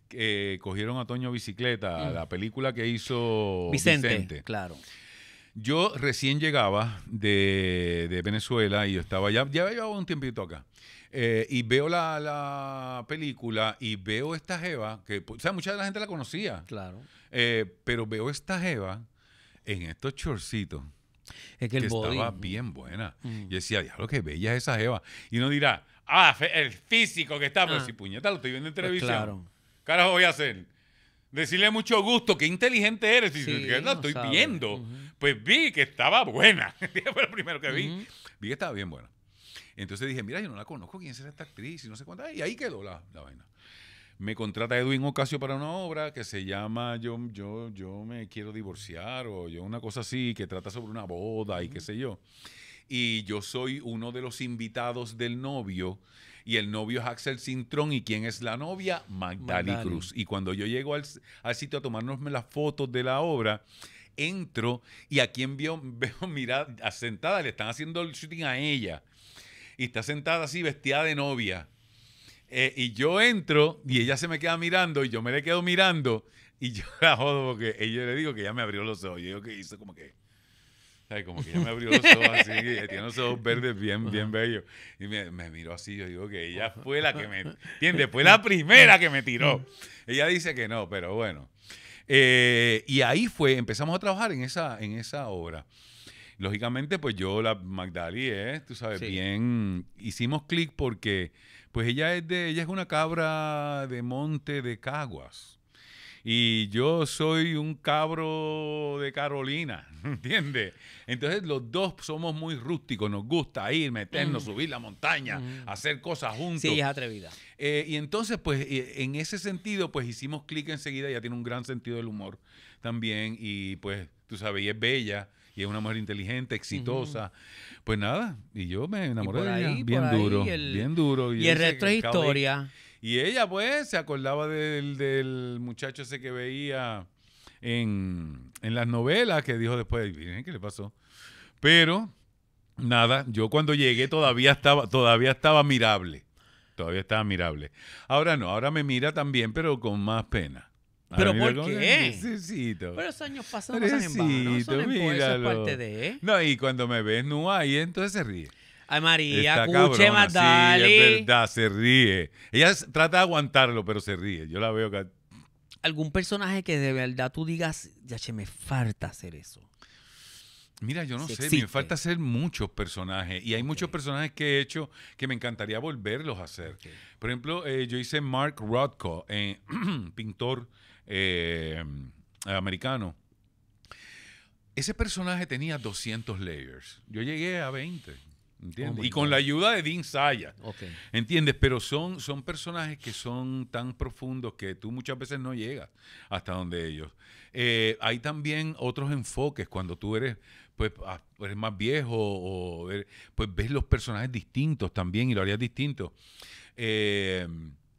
que cogieron a Toño Bicicleta, mm. la película que hizo Vicente. Vicente. Claro. Yo recién llegaba de, Venezuela y yo estaba ya, ya llevaba un tiempito acá. Eh, y veo la, película y veo esta Jeva, que, sea, mucha de la gente la conocía. Claro. Eh, pero veo esta Jeva en estos chorcitos. Es que, el estaba bien buena. Mm. Y decía decía, diablo, que bella es esa Jeva. Y uno dirá, ah, el físico que está, pero ah. si puñeta lo estoy viendo en pues televisión. claro. Carajo, voy a hacer. Decirle mucho gusto, qué inteligente eres. Y yo, no, estoy viendo. Pues vi que estaba buena. Fue lo primero que vi. Vi que estaba bien buena. Entonces dije, mira, yo no la conozco, quién será esta actriz y no sé cuánta. Y ahí quedó la, la vaina. Me contrata Edwin Ocasio para una obra que se llama yo, yo, yo me quiero divorciar o yo una cosa así, que trata sobre una boda y qué sé yo. Y yo soy uno de los invitados del novio y el novio es Axel Cintrón y quién es la novia, Magdalena Cruz. Y cuando yo llego al, sitio a tomarnosme las fotos de la obra, entro y a quien veo, veo mirada, sentada, le están haciendo el shooting a ella. Y está sentada así, vestida de novia. Eh, y yo entro y ella se me queda mirando y yo me le quedo mirando. Y yo la jodo porque ella le digo que ya me abrió los ojos. Y yo que hizo como que. Como que ella me abrió los ojos así, tiene los ojos verdes bien, bien bellos. Y me, miró así, yo digo que ella fue la que me, ¿entiendes? Fue la primera que me tiró. Ella dice que no, pero bueno. Eh, y ahí fue, empezamos a trabajar en esa, en esa obra. Lógicamente, pues yo, la Magdali ¿eh? tú sabes, bien, hicimos clic porque, pues ella es de, ella es una cabra de monte de Caguas y yo soy un cabro de Carolina, ¿entiendes? Entonces los dos somos muy rústicos, nos gusta ir, meternos, mm. subir la montaña, mm. hacer cosas juntos. Sí, es atrevida. Eh, y entonces, pues, eh, en ese sentido, pues hicimos clic enseguida, ya tiene un gran sentido del humor también, y pues, tú sabes, y es bella y es una mujer inteligente, exitosa. Pues nada, y yo me enamoré de ella bien, duro, bien duro. Y, y el resto es historia. Y ella, pues, se acordaba del, del muchacho ese que veía en, en, las novelas, que dijo después, ¿qué le pasó? Pero, nada, yo cuando llegué todavía estaba, todavía estaba mirable. Todavía estaba mirable. Ahora no, ahora me mira también, pero con más pena. ¿Pero por qué? Necesito. Pero los años pasan, no en vano. No, y cuando me ves no hay, entonces se ríe. Ay, María, escuche, más Sí, es verdad, se ríe. Ella trata de aguantarlo, pero se ríe. Yo la veo que... ¿Algún personaje que de verdad tú digas, ya che, me falta hacer eso? Mira, yo no sé, me falta hacer muchos personajes y hay muchos personajes que he hecho que me encantaría volverlos a hacer. Por ejemplo, eh, yo hice Mark Rothko, eh, pintor eh, americano. Ese personaje tenía 200 layers. Yo llegué a 20. Oh y con la ayuda de Dean Saya. ¿Entiendes? Pero son, son personajes que son tan profundos que tú muchas veces no llegas hasta donde ellos. Eh, hay también otros enfoques cuando tú eres pues ah, más viejo o pues ves los personajes distintos también y lo harías distinto. Eh,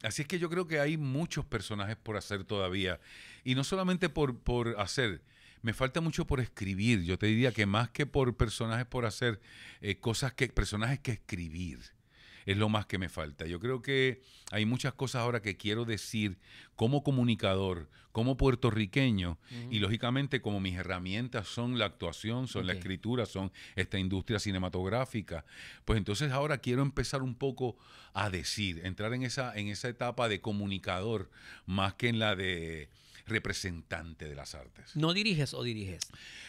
así es que yo creo que hay muchos personajes por hacer todavía. Y no solamente por, por hacer, me falta mucho por escribir. Yo te diría que más que por personajes por hacer, eh, cosas que, personajes que escribir es lo más que me falta. Yo creo que hay muchas cosas ahora que quiero decir como comunicador, como puertorriqueño, y lógicamente como mis herramientas son la actuación, son la escritura, son esta industria cinematográfica, pues entonces ahora quiero empezar un poco a decir, entrar en esa, en esa etapa de comunicador, más que en la de representante de las artes. ¿No diriges o diriges?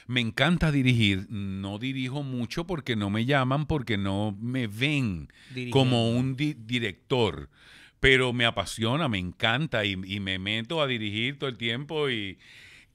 Me encanta dirigir, no dirijo mucho porque no me llaman, porque no me ven como un director, pero me apasiona, me encanta y, me meto a dirigir todo el tiempo y...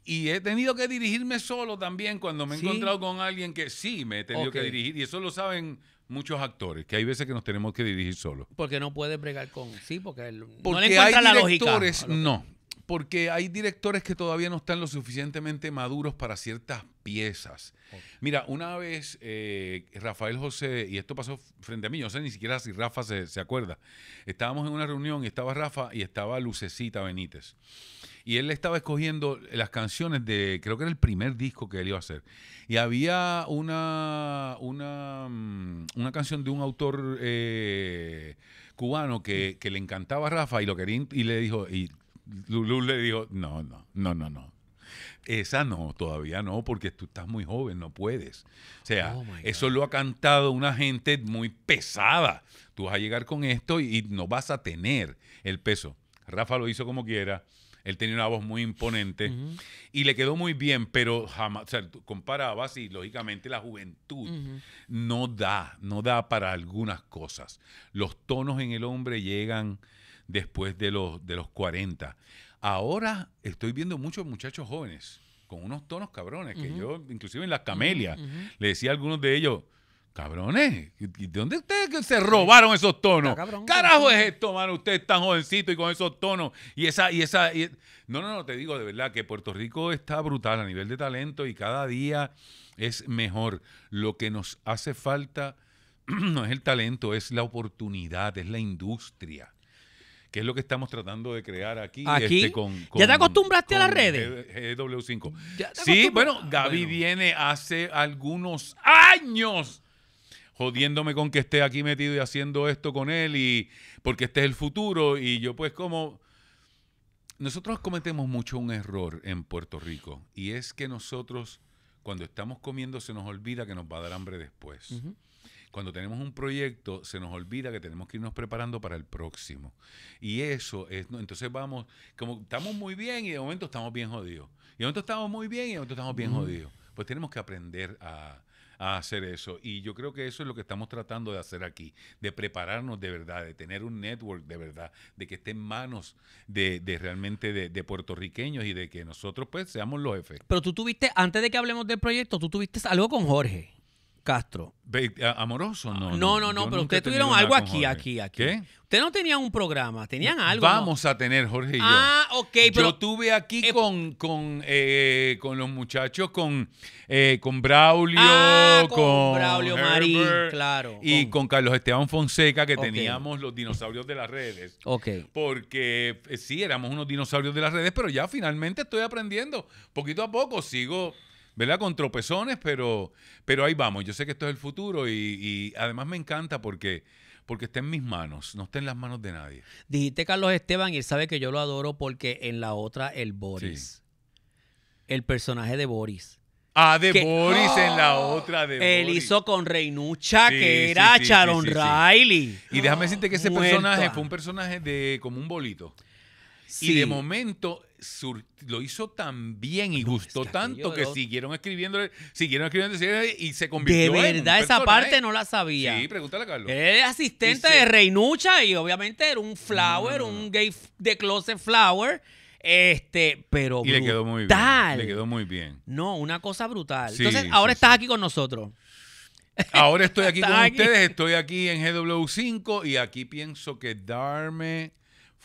he tenido que dirigirme solo también cuando me he encontrado con alguien que sí me he tenido que dirigir. Y eso lo saben muchos actores, que hay veces que nos tenemos que dirigir solo. Porque no puede bregar con... Sí, porque, no le la lógica. No, porque hay directores que todavía no están lo suficientemente maduros para ciertas piezas. Mira, una vez eh, Rafael José, y esto pasó frente a mí, yo no sé ni siquiera si Rafa se, acuerda, estábamos en una reunión y estaba Rafa y estaba Lucecita Benítez. Y él estaba escogiendo las canciones de, creo que era el primer disco que él iba a hacer. Y había una, una, mm, canción de un autor eh, cubano que, le encantaba a Rafa y lo quería, y le dijo, Lulu le dijo, no, no, no, no, no. Esa no, todavía no, porque tú estás muy joven, no puedes. O sea, oh eso lo ha cantado una gente muy pesada. Tú vas a llegar con esto y, no vas a tener el peso. Rafa lo hizo como quiera. Él tenía una voz muy imponente y le quedó muy bien, pero jamás, o sea, comparabas y lógicamente la juventud no da, no da para algunas cosas. Los tonos en el hombre llegan después de los, de los 40. Ahora estoy viendo muchos muchachos jóvenes con unos tonos cabrones, que yo, inclusive en las camelias, le decía a algunos de ellos, cabrones, ¿de dónde ustedes se robaron esos tonos? Carajo es esto, mano, ustedes tan jovencito y con esos tonos y esa y esa y... E-". No, no, no, te digo de verdad que Puerto Rico está brutal a nivel de talento y cada día es mejor. Lo que nos hace falta no es el talento, es la oportunidad, es la industria que es lo que estamos tratando de crear aquí. Este, aquí. con, ¿Ya te acostumbraste a las redes? GW5. Sí, bueno, ah, Gaby viene hace algunos años jodiéndome con que esté aquí metido y haciendo esto con él y porque este es el futuro y yo pues como nosotros cometemos mucho un error en Puerto Rico y es que nosotros cuando estamos comiendo se nos olvida que nos va a dar hambre después cuando tenemos un proyecto se nos olvida que tenemos que irnos preparando para el próximo. Y eso es, entonces vamos, como estamos muy bien y de momento estamos bien jodidos. Y de momento estamos muy bien y de momento estamos bien jodidos. Pues tenemos que aprender a, hacer eso. Y yo creo que eso es lo que estamos tratando de hacer aquí, de prepararnos de verdad, de tener un network de verdad, de que esté en manos de, realmente de, de, puertorriqueños y de que nosotros pues seamos los jefes. Pero tú tuviste, antes de que hablemos del proyecto, tú tuviste algo con Jorge. Castro. Eh, ¿Amoroso? No, no, no, no, pero ustedes tuvieron algo aquí, aquí, aquí. ¿Qué? Ustedes no tenían un programa, tenían algo. Vamos a tener, Jorge y yo. Ah, ok, yo pero. tuve aquí eh, con, eh, con, los muchachos, con, con Braulio, ah, con, Braulio Marín, claro. Y con... Carlos Esteban Fonseca, que teníamos los dinosaurios de las redes. Ok. Porque sí, éramos unos dinosaurios de las redes, pero ya finalmente estoy aprendiendo. Poquito a poco sigo ¿verdad? Con tropezones, pero, pero ahí vamos. Yo sé que esto es el futuro y, además me encanta porque porque está en mis manos, no está en las manos de nadie. Dijiste Carlos Esteban y él sabe que yo lo adoro porque en la otra el Boris. El personaje de Boris. Ah, de Boris en la ¡Oh! otra de Él hizo con Reinucha, que era Charon Riley. Y déjame decirte que ese personaje fue un personaje de como un bolito. Y de momento lo hizo tan bien y gustó tanto que siguieron escribiéndole, siguieron y se convirtió en. De verdad, esa parte no la sabía. Sí, pregúntale a Carlos. Era asistente de Reinucha y obviamente era un flower, un gay de closet flower. Este, pero. Y le quedó muy bien. Le quedó muy bien. No, una cosa brutal. Entonces, ahora estás aquí con nosotros. Ahora estoy aquí con ustedes, estoy aquí en GW5 y aquí pienso que darme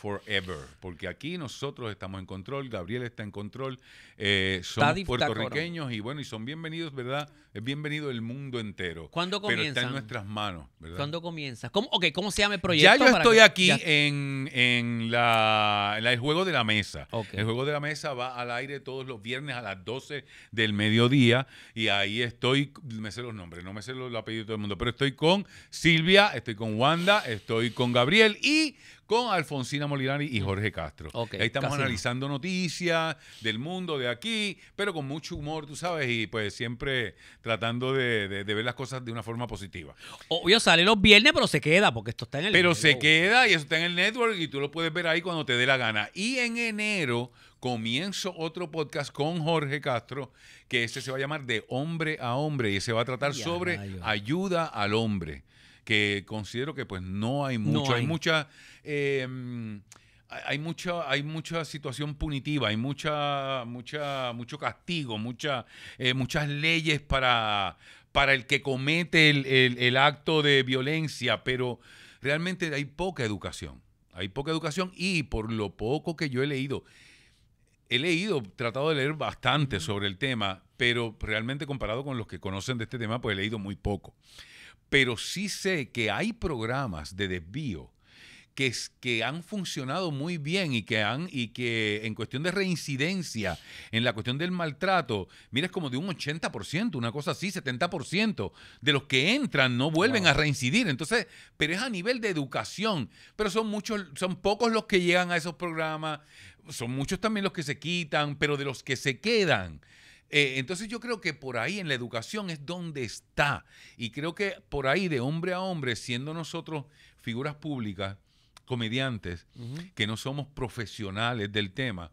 forever, porque aquí nosotros estamos en control, Gabriel está en control, eh, Son puertorriqueños y bueno, y son bienvenidos, ¿verdad? Es bienvenido el mundo entero. ¿Cuándo comienza? está en nuestras manos, ¿verdad? ¿Cuándo comienza? ¿Cómo, ¿cómo se llama el proyecto? Ya yo estoy aquí en, en, la, el juego de la mesa. El juego de la mesa va al aire todos los viernes a las 12 del mediodía y ahí estoy, me sé los nombres, no me sé los apellidos de todo el mundo, pero estoy con Silvia, estoy con Wanda, estoy con Gabriel y con Alfonsina Molinari y Jorge Castro. Ahí estamos analizando noticias del mundo, de aquí, pero con mucho humor, tú sabes, y pues siempre tratando de, ver las cosas de una forma positiva. Obvio, sale los viernes, pero se queda, porque esto está en el... Pero se queda y eso está en el network y tú lo puedes ver ahí cuando te dé la gana. Y en enero comienzo otro podcast con Jorge Castro, que ese se va a llamar De Hombre a Hombre y ese va a tratar sobre ayuda al hombre que considero que pues no hay mucho. hay. mucha... hay mucha, em, hay mucha situación punitiva, hay mucha, mucha, mucho castigo, mucha, eh, muchas leyes para, para el que comete el, acto de violencia, pero realmente hay poca educación. Hay poca educación y por lo poco que yo he leído, he leído, tratado de leer bastante sobre el tema, pero realmente comparado con los que conocen de este tema, pues he leído muy poco pero sí sé que hay programas de desvío que, que han funcionado muy bien y que han y que en cuestión de reincidencia, en la cuestión del maltrato, mira, es como de un 80%, una cosa así, 70% de los que entran no vuelven a reincidir. Entonces, pero es a nivel de educación, pero son muchos son pocos los que llegan a esos programas, son muchos también los que se quitan, pero de los que se quedan, eh, entonces yo creo que por ahí en la educación es donde está. Y creo que por ahí de hombre a hombre, siendo nosotros figuras públicas, comediantes, que no somos profesionales del tema,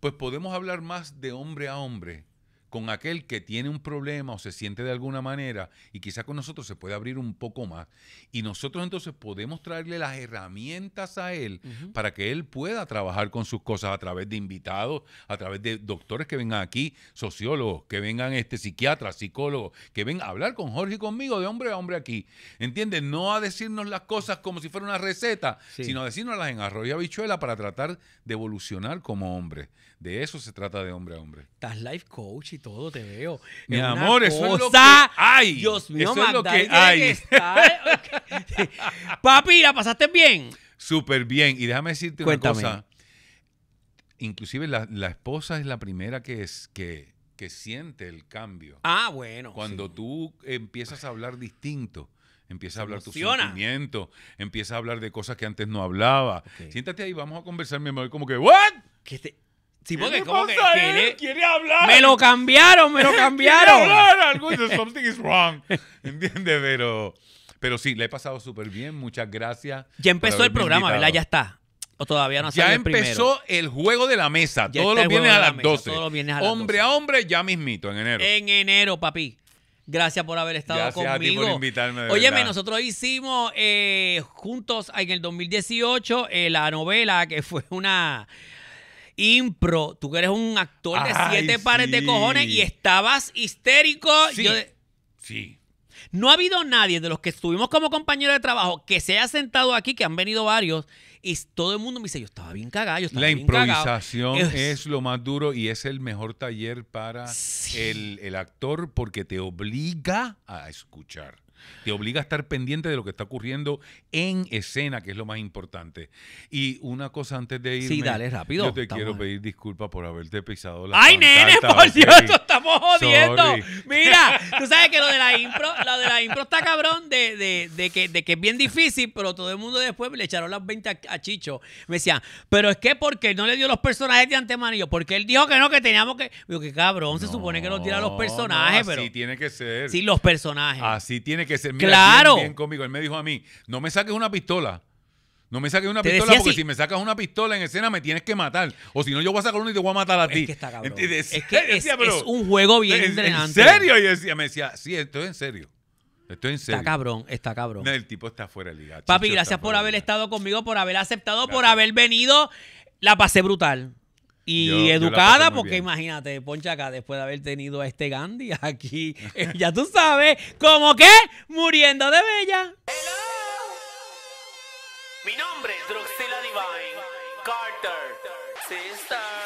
pues podemos hablar más de hombre a hombre con aquel que tiene un problema o se siente de alguna manera y quizá con nosotros se puede abrir un poco más. Y nosotros entonces podemos traerle las herramientas a él para que él pueda trabajar con sus cosas a través de invitados, a través de doctores que vengan aquí, sociólogos, que vengan este, psiquiatras, psicólogos, que vengan a hablar con Jorge y conmigo de hombre a hombre aquí. ¿Entiendes? No a decirnos las cosas como si fuera una receta, sino a decirnoslas en arroyo y habichuela para tratar de evolucionar como hombre. De eso se trata de hombre a hombre. Estás life coach todo, te veo. Mi amor, eso es lo que hay. Dios mío, que Papi, ¿la pasaste bien? Súper bien. Y déjame decirte una cosa. Inclusive la, esposa es la primera que, es, que, siente el cambio. Ah, bueno. Cuando tú empiezas a hablar distinto empiezas a hablar tus sentimientos, empiezas a hablar de cosas que antes no hablaba. Siéntate ahí, vamos a conversar, mi amor, como que, ¿what? ¿Qué te... Sí, porque ¿Qué como que quiere, hablar. Me lo cambiaron, me lo cambiaron. hablar, algo, something is wrong. ¿Entiendes? Pero, pero sí, le he pasado súper bien. Muchas gracias. Ya empezó el programa, ¿verdad? Ya está. O todavía no ha Ya empezó el, juego de la mesa. Todos los, viernes a las 12. Todos los a las hombre 12. Hombre a hombre, ya mismito, en enero. En enero, papi. Gracias por haber estado conmigo. Gracias a ti por invitarme. De Óyeme, nosotros hicimos eh, juntos en el 2018 eh, la novela que fue una impro. Tú que eres un actor de siete pares de cojones y estabas histérico. Sí. No ha habido nadie de los que estuvimos como compañeros de trabajo que se haya sentado aquí, que han venido varios, y todo el mundo me dice, yo estaba bien cagado, La improvisación es lo más duro y es el mejor taller para el actor porque te obliga a escuchar. Te obliga a estar pendiente de lo que está ocurriendo en escena, que es lo más importante. Y una cosa antes de ir Sí, dale, rápido. Yo te quiero pedir disculpas por haberte pisado la ¡Ay, nene! ¡Por Dios! ¡Estamos jodiendo! Mira, tú sabes que lo de la impro, lo de la impro está cabrón de, que, de que es bien difícil, pero todo el mundo después le echaron las 20 a, Chicho. Me decían, pero es que porque no le dio los personajes de antemano. Y yo, porque él dijo que no, que teníamos que. Digo, que cabrón, se supone que nos tira los personajes, pero. Así tiene que ser. Sí, los personajes. Así tiene que que se claro. bien, Él me dijo a mí, no me saques una pistola. No me saques una pistola porque si me sacas una pistola en escena me tienes que matar. O si no, yo voy a sacar una y te voy a matar a ti. Es que está cabrón. es que un juego bien es, ¿En serio? Y decía, me decía, sí, estoy en serio. estoy en serio. Está cabrón, está cabrón. El tipo está fuera de liga. Papi, gracias por haber estado conmigo, por haber aceptado, por haber venido. La pasé brutal y educada, porque imagínate, Poncha acá, después de haber tenido a este Gandhi aquí, eh, ya tú sabes, como que muriendo de bella. Mi nombre es Divine Carter. Sister.